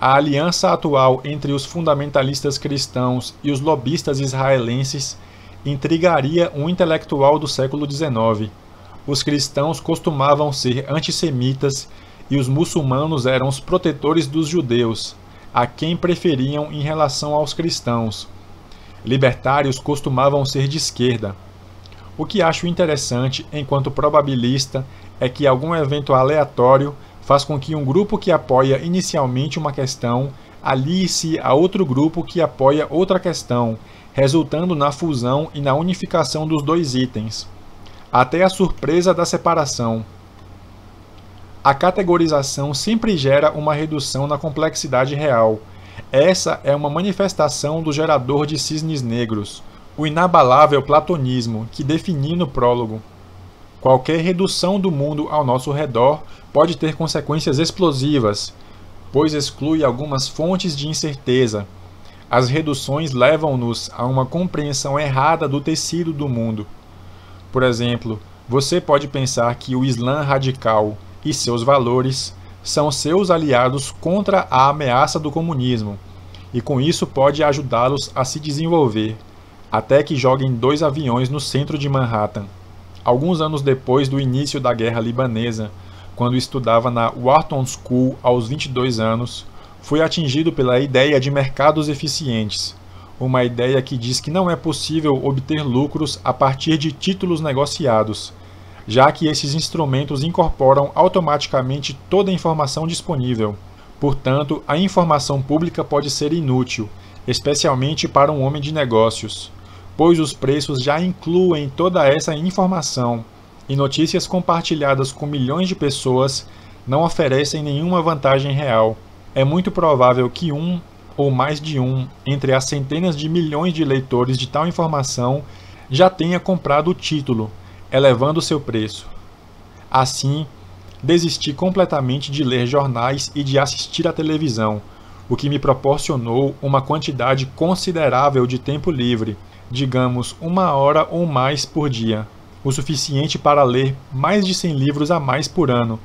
A aliança atual entre os fundamentalistas cristãos e os lobistas israelenses intrigaria um intelectual do século XIX os cristãos costumavam ser antissemitas e os muçulmanos eram os protetores dos judeus, a quem preferiam em relação aos cristãos. Libertários costumavam ser de esquerda. O que acho interessante, enquanto probabilista, é que algum evento aleatório faz com que um grupo que apoia inicialmente uma questão alie-se a outro grupo que apoia outra questão, resultando na fusão e na unificação dos dois itens até a surpresa da separação. A categorização sempre gera uma redução na complexidade real. Essa é uma manifestação do gerador de cisnes negros, o inabalável platonismo que defini no prólogo. Qualquer redução do mundo ao nosso redor pode ter consequências explosivas, pois exclui algumas fontes de incerteza. As reduções levam-nos a uma compreensão errada do tecido do mundo. Por exemplo, você pode pensar que o Islã radical e seus valores são seus aliados contra a ameaça do comunismo, e com isso pode ajudá-los a se desenvolver, até que joguem dois aviões no centro de Manhattan. Alguns anos depois do início da Guerra Libanesa, quando estudava na Wharton School aos 22 anos, fui atingido pela ideia de mercados eficientes uma ideia que diz que não é possível obter lucros a partir de títulos negociados, já que esses instrumentos incorporam automaticamente toda a informação disponível. Portanto, a informação pública pode ser inútil, especialmente para um homem de negócios, pois os preços já incluem toda essa informação e notícias compartilhadas com milhões de pessoas não oferecem nenhuma vantagem real. É muito provável que um ou mais de um entre as centenas de milhões de leitores de tal informação já tenha comprado o título, elevando seu preço. Assim, desisti completamente de ler jornais e de assistir à televisão, o que me proporcionou uma quantidade considerável de tempo livre, digamos uma hora ou mais por dia, o suficiente para ler mais de 100 livros a mais por ano,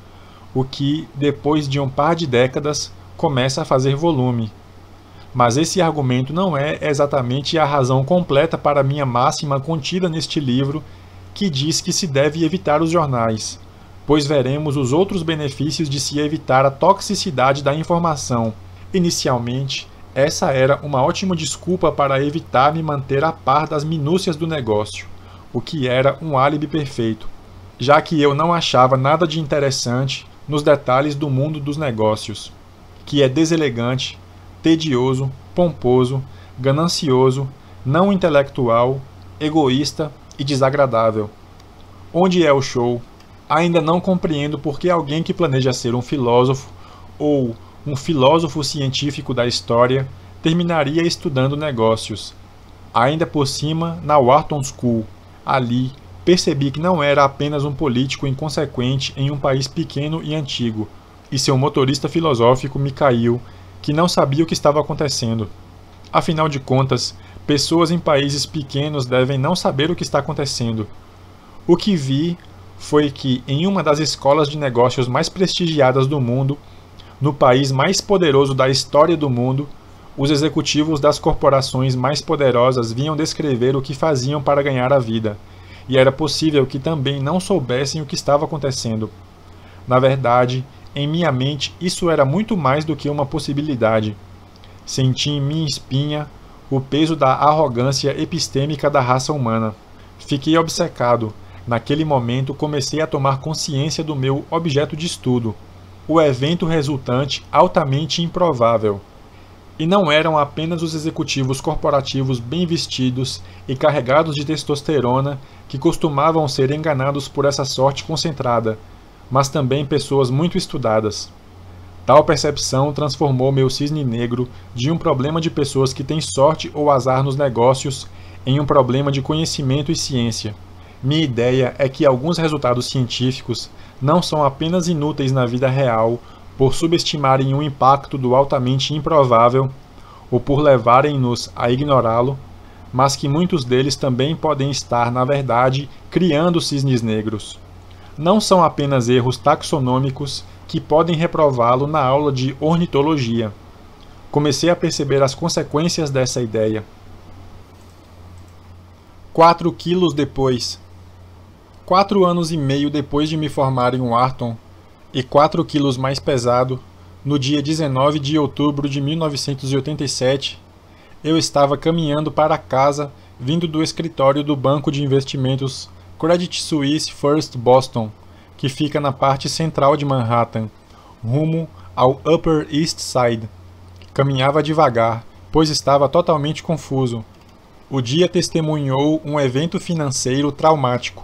o que, depois de um par de décadas, começa a fazer volume mas esse argumento não é exatamente a razão completa para minha máxima contida neste livro, que diz que se deve evitar os jornais, pois veremos os outros benefícios de se evitar a toxicidade da informação. Inicialmente, essa era uma ótima desculpa para evitar me manter a par das minúcias do negócio, o que era um álibi perfeito, já que eu não achava nada de interessante nos detalhes do mundo dos negócios, que é deselegante tedioso, pomposo, ganancioso, não intelectual, egoísta e desagradável. Onde é o show? Ainda não compreendo por que alguém que planeja ser um filósofo ou um filósofo científico da história terminaria estudando negócios. Ainda por cima, na Wharton School. Ali, percebi que não era apenas um político inconsequente em um país pequeno e antigo, e seu motorista filosófico me caiu que não sabia o que estava acontecendo. Afinal de contas, pessoas em países pequenos devem não saber o que está acontecendo. O que vi foi que, em uma das escolas de negócios mais prestigiadas do mundo, no país mais poderoso da história do mundo, os executivos das corporações mais poderosas vinham descrever o que faziam para ganhar a vida, e era possível que também não soubessem o que estava acontecendo. Na verdade, em minha mente, isso era muito mais do que uma possibilidade. Senti em minha espinha o peso da arrogância epistêmica da raça humana. Fiquei obcecado. Naquele momento, comecei a tomar consciência do meu objeto de estudo, o evento resultante altamente improvável. E não eram apenas os executivos corporativos bem vestidos e carregados de testosterona que costumavam ser enganados por essa sorte concentrada mas também pessoas muito estudadas. Tal percepção transformou meu cisne negro de um problema de pessoas que têm sorte ou azar nos negócios em um problema de conhecimento e ciência. Minha ideia é que alguns resultados científicos não são apenas inúteis na vida real por subestimarem o impacto do altamente improvável ou por levarem-nos a ignorá-lo, mas que muitos deles também podem estar, na verdade, criando cisnes negros não são apenas erros taxonômicos que podem reprová-lo na aula de ornitologia. Comecei a perceber as consequências dessa ideia. 4 quilos depois. Quatro anos e meio depois de me formar em Wharton, e 4 quilos mais pesado, no dia 19 de outubro de 1987, eu estava caminhando para casa vindo do escritório do Banco de Investimentos Credit Suisse First Boston, que fica na parte central de Manhattan, rumo ao Upper East Side. Caminhava devagar, pois estava totalmente confuso. O dia testemunhou um evento financeiro traumático,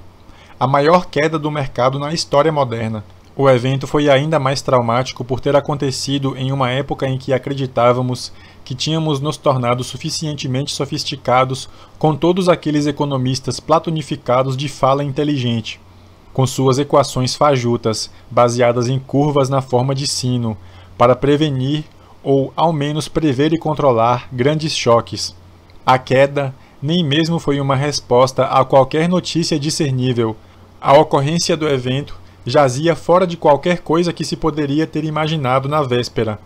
a maior queda do mercado na história moderna. O evento foi ainda mais traumático por ter acontecido em uma época em que acreditávamos que tínhamos nos tornado suficientemente sofisticados com todos aqueles economistas platonificados de fala inteligente, com suas equações fajutas, baseadas em curvas na forma de sino, para prevenir ou ao menos prever e controlar grandes choques. A queda nem mesmo foi uma resposta a qualquer notícia discernível. A ocorrência do evento jazia fora de qualquer coisa que se poderia ter imaginado na véspera.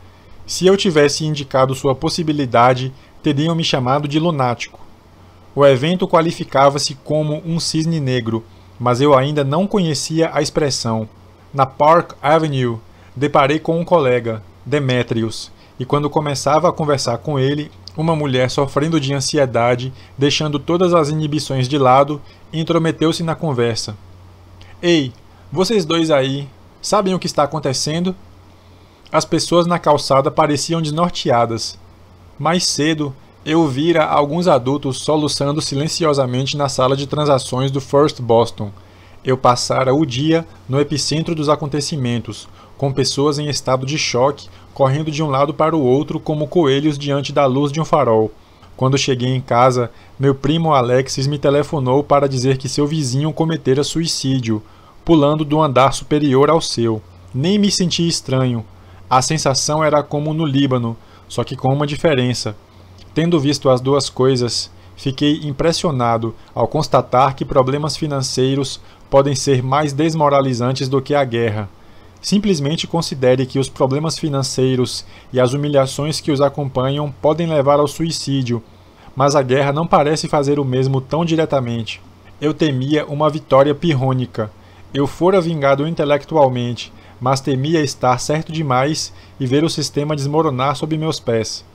Se eu tivesse indicado sua possibilidade, teriam me chamado de lunático. O evento qualificava-se como um cisne negro, mas eu ainda não conhecia a expressão. Na Park Avenue, deparei com um colega, Demetrius, e quando começava a conversar com ele, uma mulher sofrendo de ansiedade, deixando todas as inibições de lado, intrometeu-se na conversa. Ei, vocês dois aí, sabem o que está acontecendo? As pessoas na calçada pareciam desnorteadas. Mais cedo, eu vira alguns adultos soluçando silenciosamente na sala de transações do First Boston. Eu passara o dia no epicentro dos acontecimentos, com pessoas em estado de choque, correndo de um lado para o outro como coelhos diante da luz de um farol. Quando cheguei em casa, meu primo Alexis me telefonou para dizer que seu vizinho cometera suicídio, pulando do andar superior ao seu. Nem me senti estranho. A sensação era como no Líbano, só que com uma diferença. Tendo visto as duas coisas, fiquei impressionado ao constatar que problemas financeiros podem ser mais desmoralizantes do que a guerra. Simplesmente considere que os problemas financeiros e as humilhações que os acompanham podem levar ao suicídio, mas a guerra não parece fazer o mesmo tão diretamente. Eu temia uma vitória pirrônica. Eu fora vingado intelectualmente, mas temia estar certo demais e ver o sistema desmoronar sob meus pés.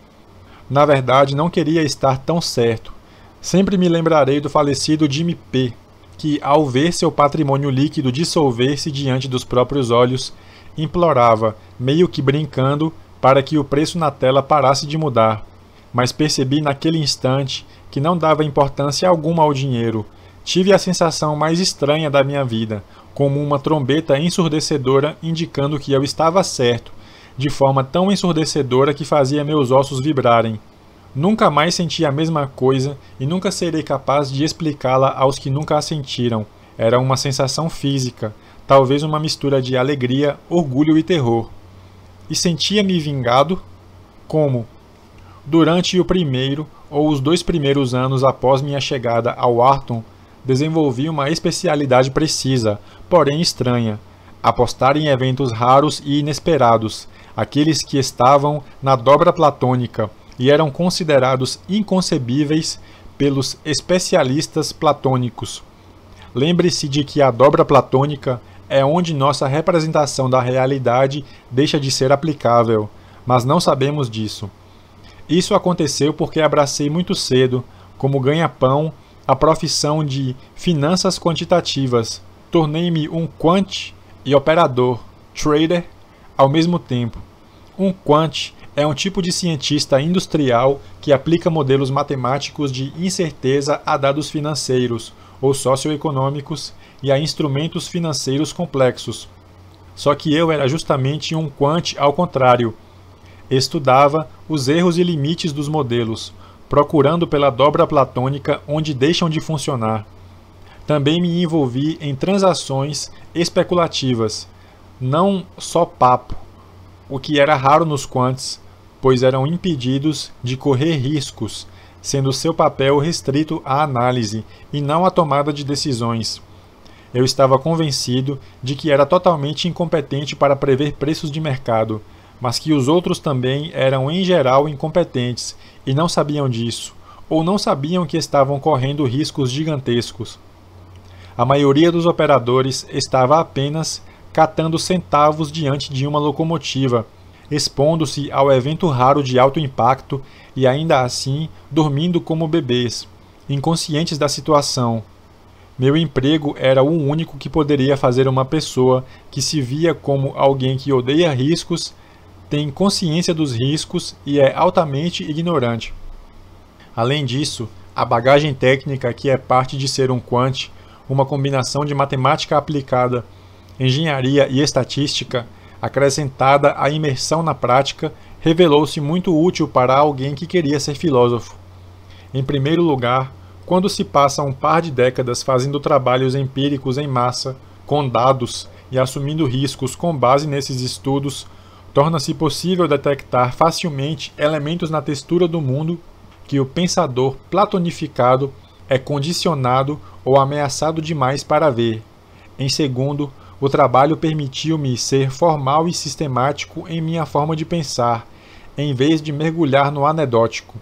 Na verdade, não queria estar tão certo. Sempre me lembrarei do falecido Jimmy P., que, ao ver seu patrimônio líquido dissolver-se diante dos próprios olhos, implorava, meio que brincando, para que o preço na tela parasse de mudar. Mas percebi naquele instante que não dava importância alguma ao dinheiro. Tive a sensação mais estranha da minha vida, como uma trombeta ensurdecedora indicando que eu estava certo, de forma tão ensurdecedora que fazia meus ossos vibrarem. Nunca mais senti a mesma coisa e nunca serei capaz de explicá-la aos que nunca a sentiram. Era uma sensação física, talvez uma mistura de alegria, orgulho e terror. E sentia-me vingado? Como? Durante o primeiro ou os dois primeiros anos após minha chegada ao Arton, desenvolvi uma especialidade precisa, porém estranha: apostar em eventos raros e inesperados, aqueles que estavam na dobra platônica e eram considerados inconcebíveis pelos especialistas platônicos. Lembre-se de que a dobra platônica é onde nossa representação da realidade deixa de ser aplicável, mas não sabemos disso. Isso aconteceu porque abracei muito cedo, como ganha-pão, a profissão de finanças quantitativas. Tornei-me um quant e operador, trader, ao mesmo tempo. Um quant é um tipo de cientista industrial que aplica modelos matemáticos de incerteza a dados financeiros ou socioeconômicos e a instrumentos financeiros complexos. Só que eu era justamente um quant ao contrário. Estudava os erros e limites dos modelos, procurando pela dobra platônica onde deixam de funcionar. Também me envolvi em transações especulativas, não só papo, o que era raro nos quantes, pois eram impedidos de correr riscos, sendo seu papel restrito à análise e não à tomada de decisões. Eu estava convencido de que era totalmente incompetente para prever preços de mercado, mas que os outros também eram em geral incompetentes e não sabiam disso, ou não sabiam que estavam correndo riscos gigantescos. A maioria dos operadores estava apenas catando centavos diante de uma locomotiva, expondo-se ao evento raro de alto impacto e ainda assim dormindo como bebês, inconscientes da situação. Meu emprego era o único que poderia fazer uma pessoa que se via como alguém que odeia riscos tem consciência dos riscos e é altamente ignorante. Além disso, a bagagem técnica que é parte de ser um quant, uma combinação de matemática aplicada, engenharia e estatística, acrescentada à imersão na prática, revelou-se muito útil para alguém que queria ser filósofo. Em primeiro lugar, quando se passa um par de décadas fazendo trabalhos empíricos em massa, com dados e assumindo riscos com base nesses estudos, torna-se possível detectar facilmente elementos na textura do mundo que o pensador platonificado é condicionado ou ameaçado demais para ver. Em segundo, o trabalho permitiu-me ser formal e sistemático em minha forma de pensar, em vez de mergulhar no anedótico.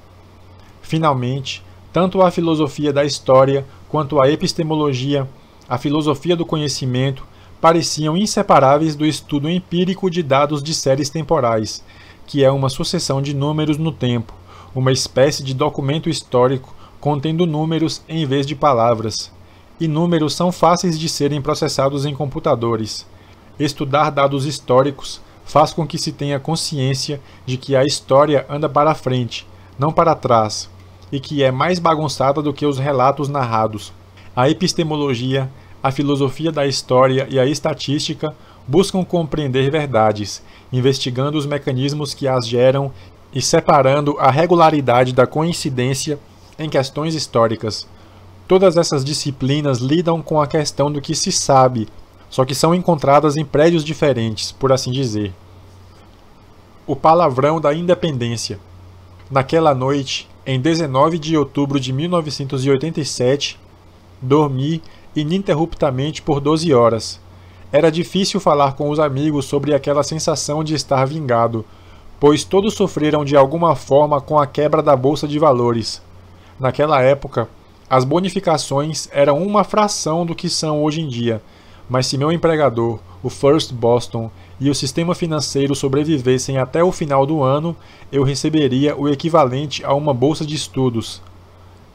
Finalmente, tanto a filosofia da história quanto a epistemologia, a filosofia do conhecimento pareciam inseparáveis do estudo empírico de dados de séries temporais, que é uma sucessão de números no tempo, uma espécie de documento histórico contendo números em vez de palavras. E números são fáceis de serem processados em computadores. Estudar dados históricos faz com que se tenha consciência de que a história anda para frente, não para trás, e que é mais bagunçada do que os relatos narrados. A epistemologia a filosofia da história e a estatística buscam compreender verdades, investigando os mecanismos que as geram e separando a regularidade da coincidência em questões históricas. Todas essas disciplinas lidam com a questão do que se sabe, só que são encontradas em prédios diferentes, por assim dizer. O palavrão da independência. Naquela noite, em 19 de outubro de 1987, dormi ininterruptamente por 12 horas. Era difícil falar com os amigos sobre aquela sensação de estar vingado, pois todos sofreram de alguma forma com a quebra da bolsa de valores. Naquela época, as bonificações eram uma fração do que são hoje em dia, mas se meu empregador, o First Boston, e o sistema financeiro sobrevivessem até o final do ano, eu receberia o equivalente a uma bolsa de estudos.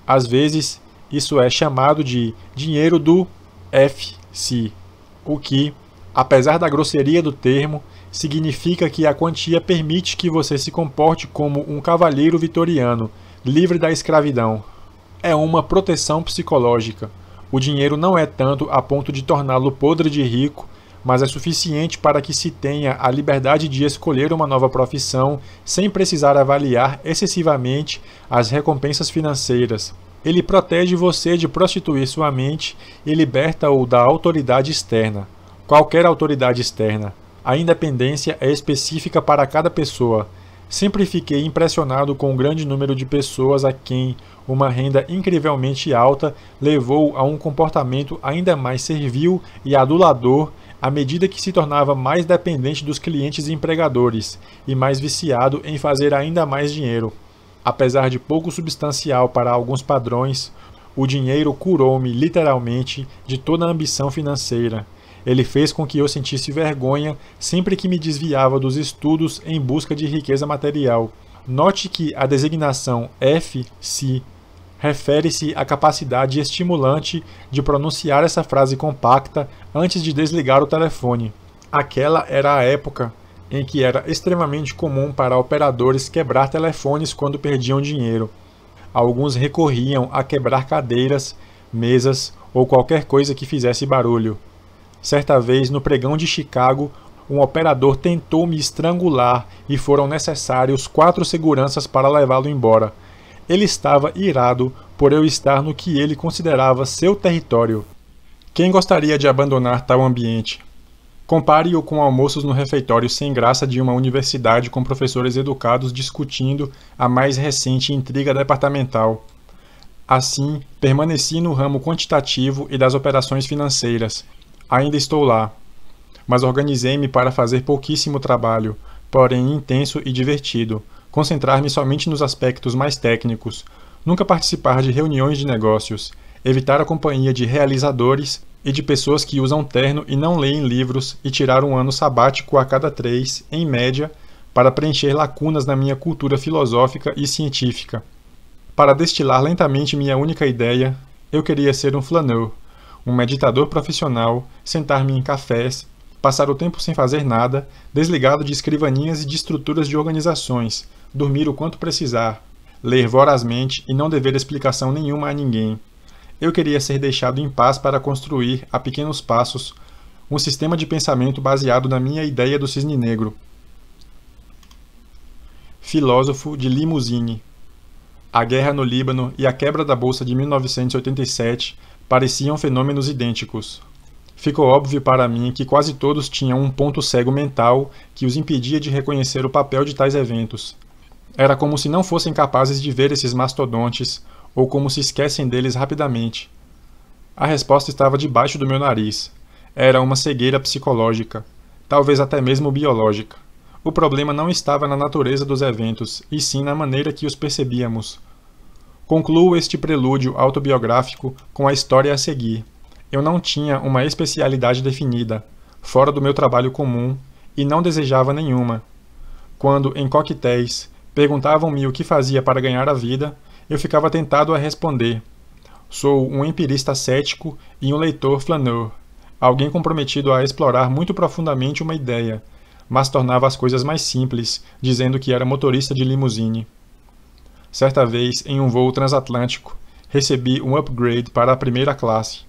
Às vezes, isso é chamado de dinheiro do FC, o que, apesar da grosseria do termo, significa que a quantia permite que você se comporte como um cavalheiro vitoriano, livre da escravidão. É uma proteção psicológica. O dinheiro não é tanto a ponto de torná-lo podre de rico, mas é suficiente para que se tenha a liberdade de escolher uma nova profissão sem precisar avaliar excessivamente as recompensas financeiras. Ele protege você de prostituir sua mente e liberta-o da autoridade externa. Qualquer autoridade externa. A independência é específica para cada pessoa. Sempre fiquei impressionado com o grande número de pessoas a quem uma renda incrivelmente alta levou a um comportamento ainda mais servil e adulador à medida que se tornava mais dependente dos clientes e empregadores e mais viciado em fazer ainda mais dinheiro. Apesar de pouco substancial para alguns padrões, o dinheiro curou-me literalmente de toda a ambição financeira. Ele fez com que eu sentisse vergonha sempre que me desviava dos estudos em busca de riqueza material. Note que a designação F C refere-se à capacidade estimulante de pronunciar essa frase compacta antes de desligar o telefone. Aquela era a época em que era extremamente comum para operadores quebrar telefones quando perdiam dinheiro. Alguns recorriam a quebrar cadeiras, mesas ou qualquer coisa que fizesse barulho. Certa vez, no pregão de Chicago, um operador tentou me estrangular e foram necessários quatro seguranças para levá-lo embora. Ele estava irado por eu estar no que ele considerava seu território. Quem gostaria de abandonar tal ambiente? Compare-o com almoços no refeitório sem graça de uma universidade com professores educados discutindo a mais recente intriga departamental. Assim, permaneci no ramo quantitativo e das operações financeiras. Ainda estou lá. Mas organizei-me para fazer pouquíssimo trabalho, porém intenso e divertido, concentrar-me somente nos aspectos mais técnicos, nunca participar de reuniões de negócios, evitar a companhia de realizadores e de pessoas que usam terno e não leem livros e tirar um ano sabático a cada três, em média, para preencher lacunas na minha cultura filosófica e científica. Para destilar lentamente minha única ideia, eu queria ser um flaneur, um meditador profissional, sentar-me em cafés, passar o tempo sem fazer nada, desligado de escrivaninhas e de estruturas de organizações, dormir o quanto precisar, ler vorazmente e não dever explicação nenhuma a ninguém, eu queria ser deixado em paz para construir, a pequenos passos, um sistema de pensamento baseado na minha ideia do cisne negro. Filósofo de Limousine. A guerra no Líbano e a quebra da Bolsa de 1987 pareciam fenômenos idênticos. Ficou óbvio para mim que quase todos tinham um ponto cego mental que os impedia de reconhecer o papel de tais eventos. Era como se não fossem capazes de ver esses mastodontes ou como se esquecem deles rapidamente. A resposta estava debaixo do meu nariz. Era uma cegueira psicológica, talvez até mesmo biológica. O problema não estava na natureza dos eventos, e sim na maneira que os percebíamos. Concluo este prelúdio autobiográfico com a história a seguir. Eu não tinha uma especialidade definida, fora do meu trabalho comum, e não desejava nenhuma. Quando, em coquetéis, perguntavam-me o que fazia para ganhar a vida, eu ficava tentado a responder. Sou um empirista cético e um leitor flaneur, alguém comprometido a explorar muito profundamente uma ideia, mas tornava as coisas mais simples, dizendo que era motorista de limusine. Certa vez, em um voo transatlântico, recebi um upgrade para a primeira classe,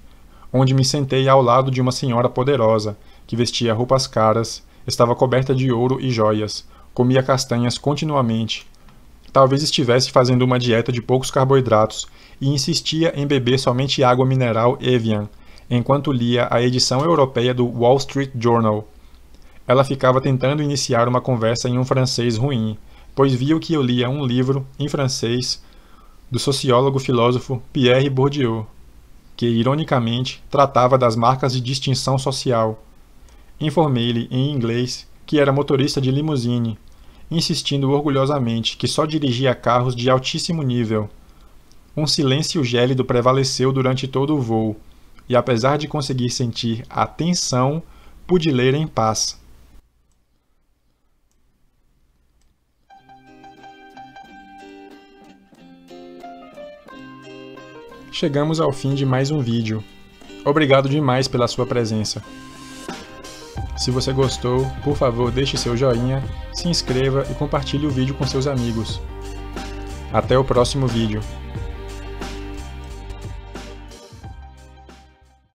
onde me sentei ao lado de uma senhora poderosa, que vestia roupas caras, estava coberta de ouro e joias, comia castanhas continuamente talvez estivesse fazendo uma dieta de poucos carboidratos e insistia em beber somente água mineral Evian, enquanto lia a edição europeia do Wall Street Journal. Ela ficava tentando iniciar uma conversa em um francês ruim, pois viu que eu lia um livro em francês do sociólogo filósofo Pierre Bourdieu, que ironicamente tratava das marcas de distinção social. Informei-lhe em inglês que era motorista de limusine insistindo orgulhosamente que só dirigia carros de altíssimo nível. Um silêncio gélido prevaleceu durante todo o voo, e apesar de conseguir sentir a tensão, pude ler em paz. Chegamos ao fim de mais um vídeo. Obrigado demais pela sua presença. Se você gostou, por favor deixe seu joinha, se inscreva e compartilhe o vídeo com seus amigos. Até o próximo vídeo.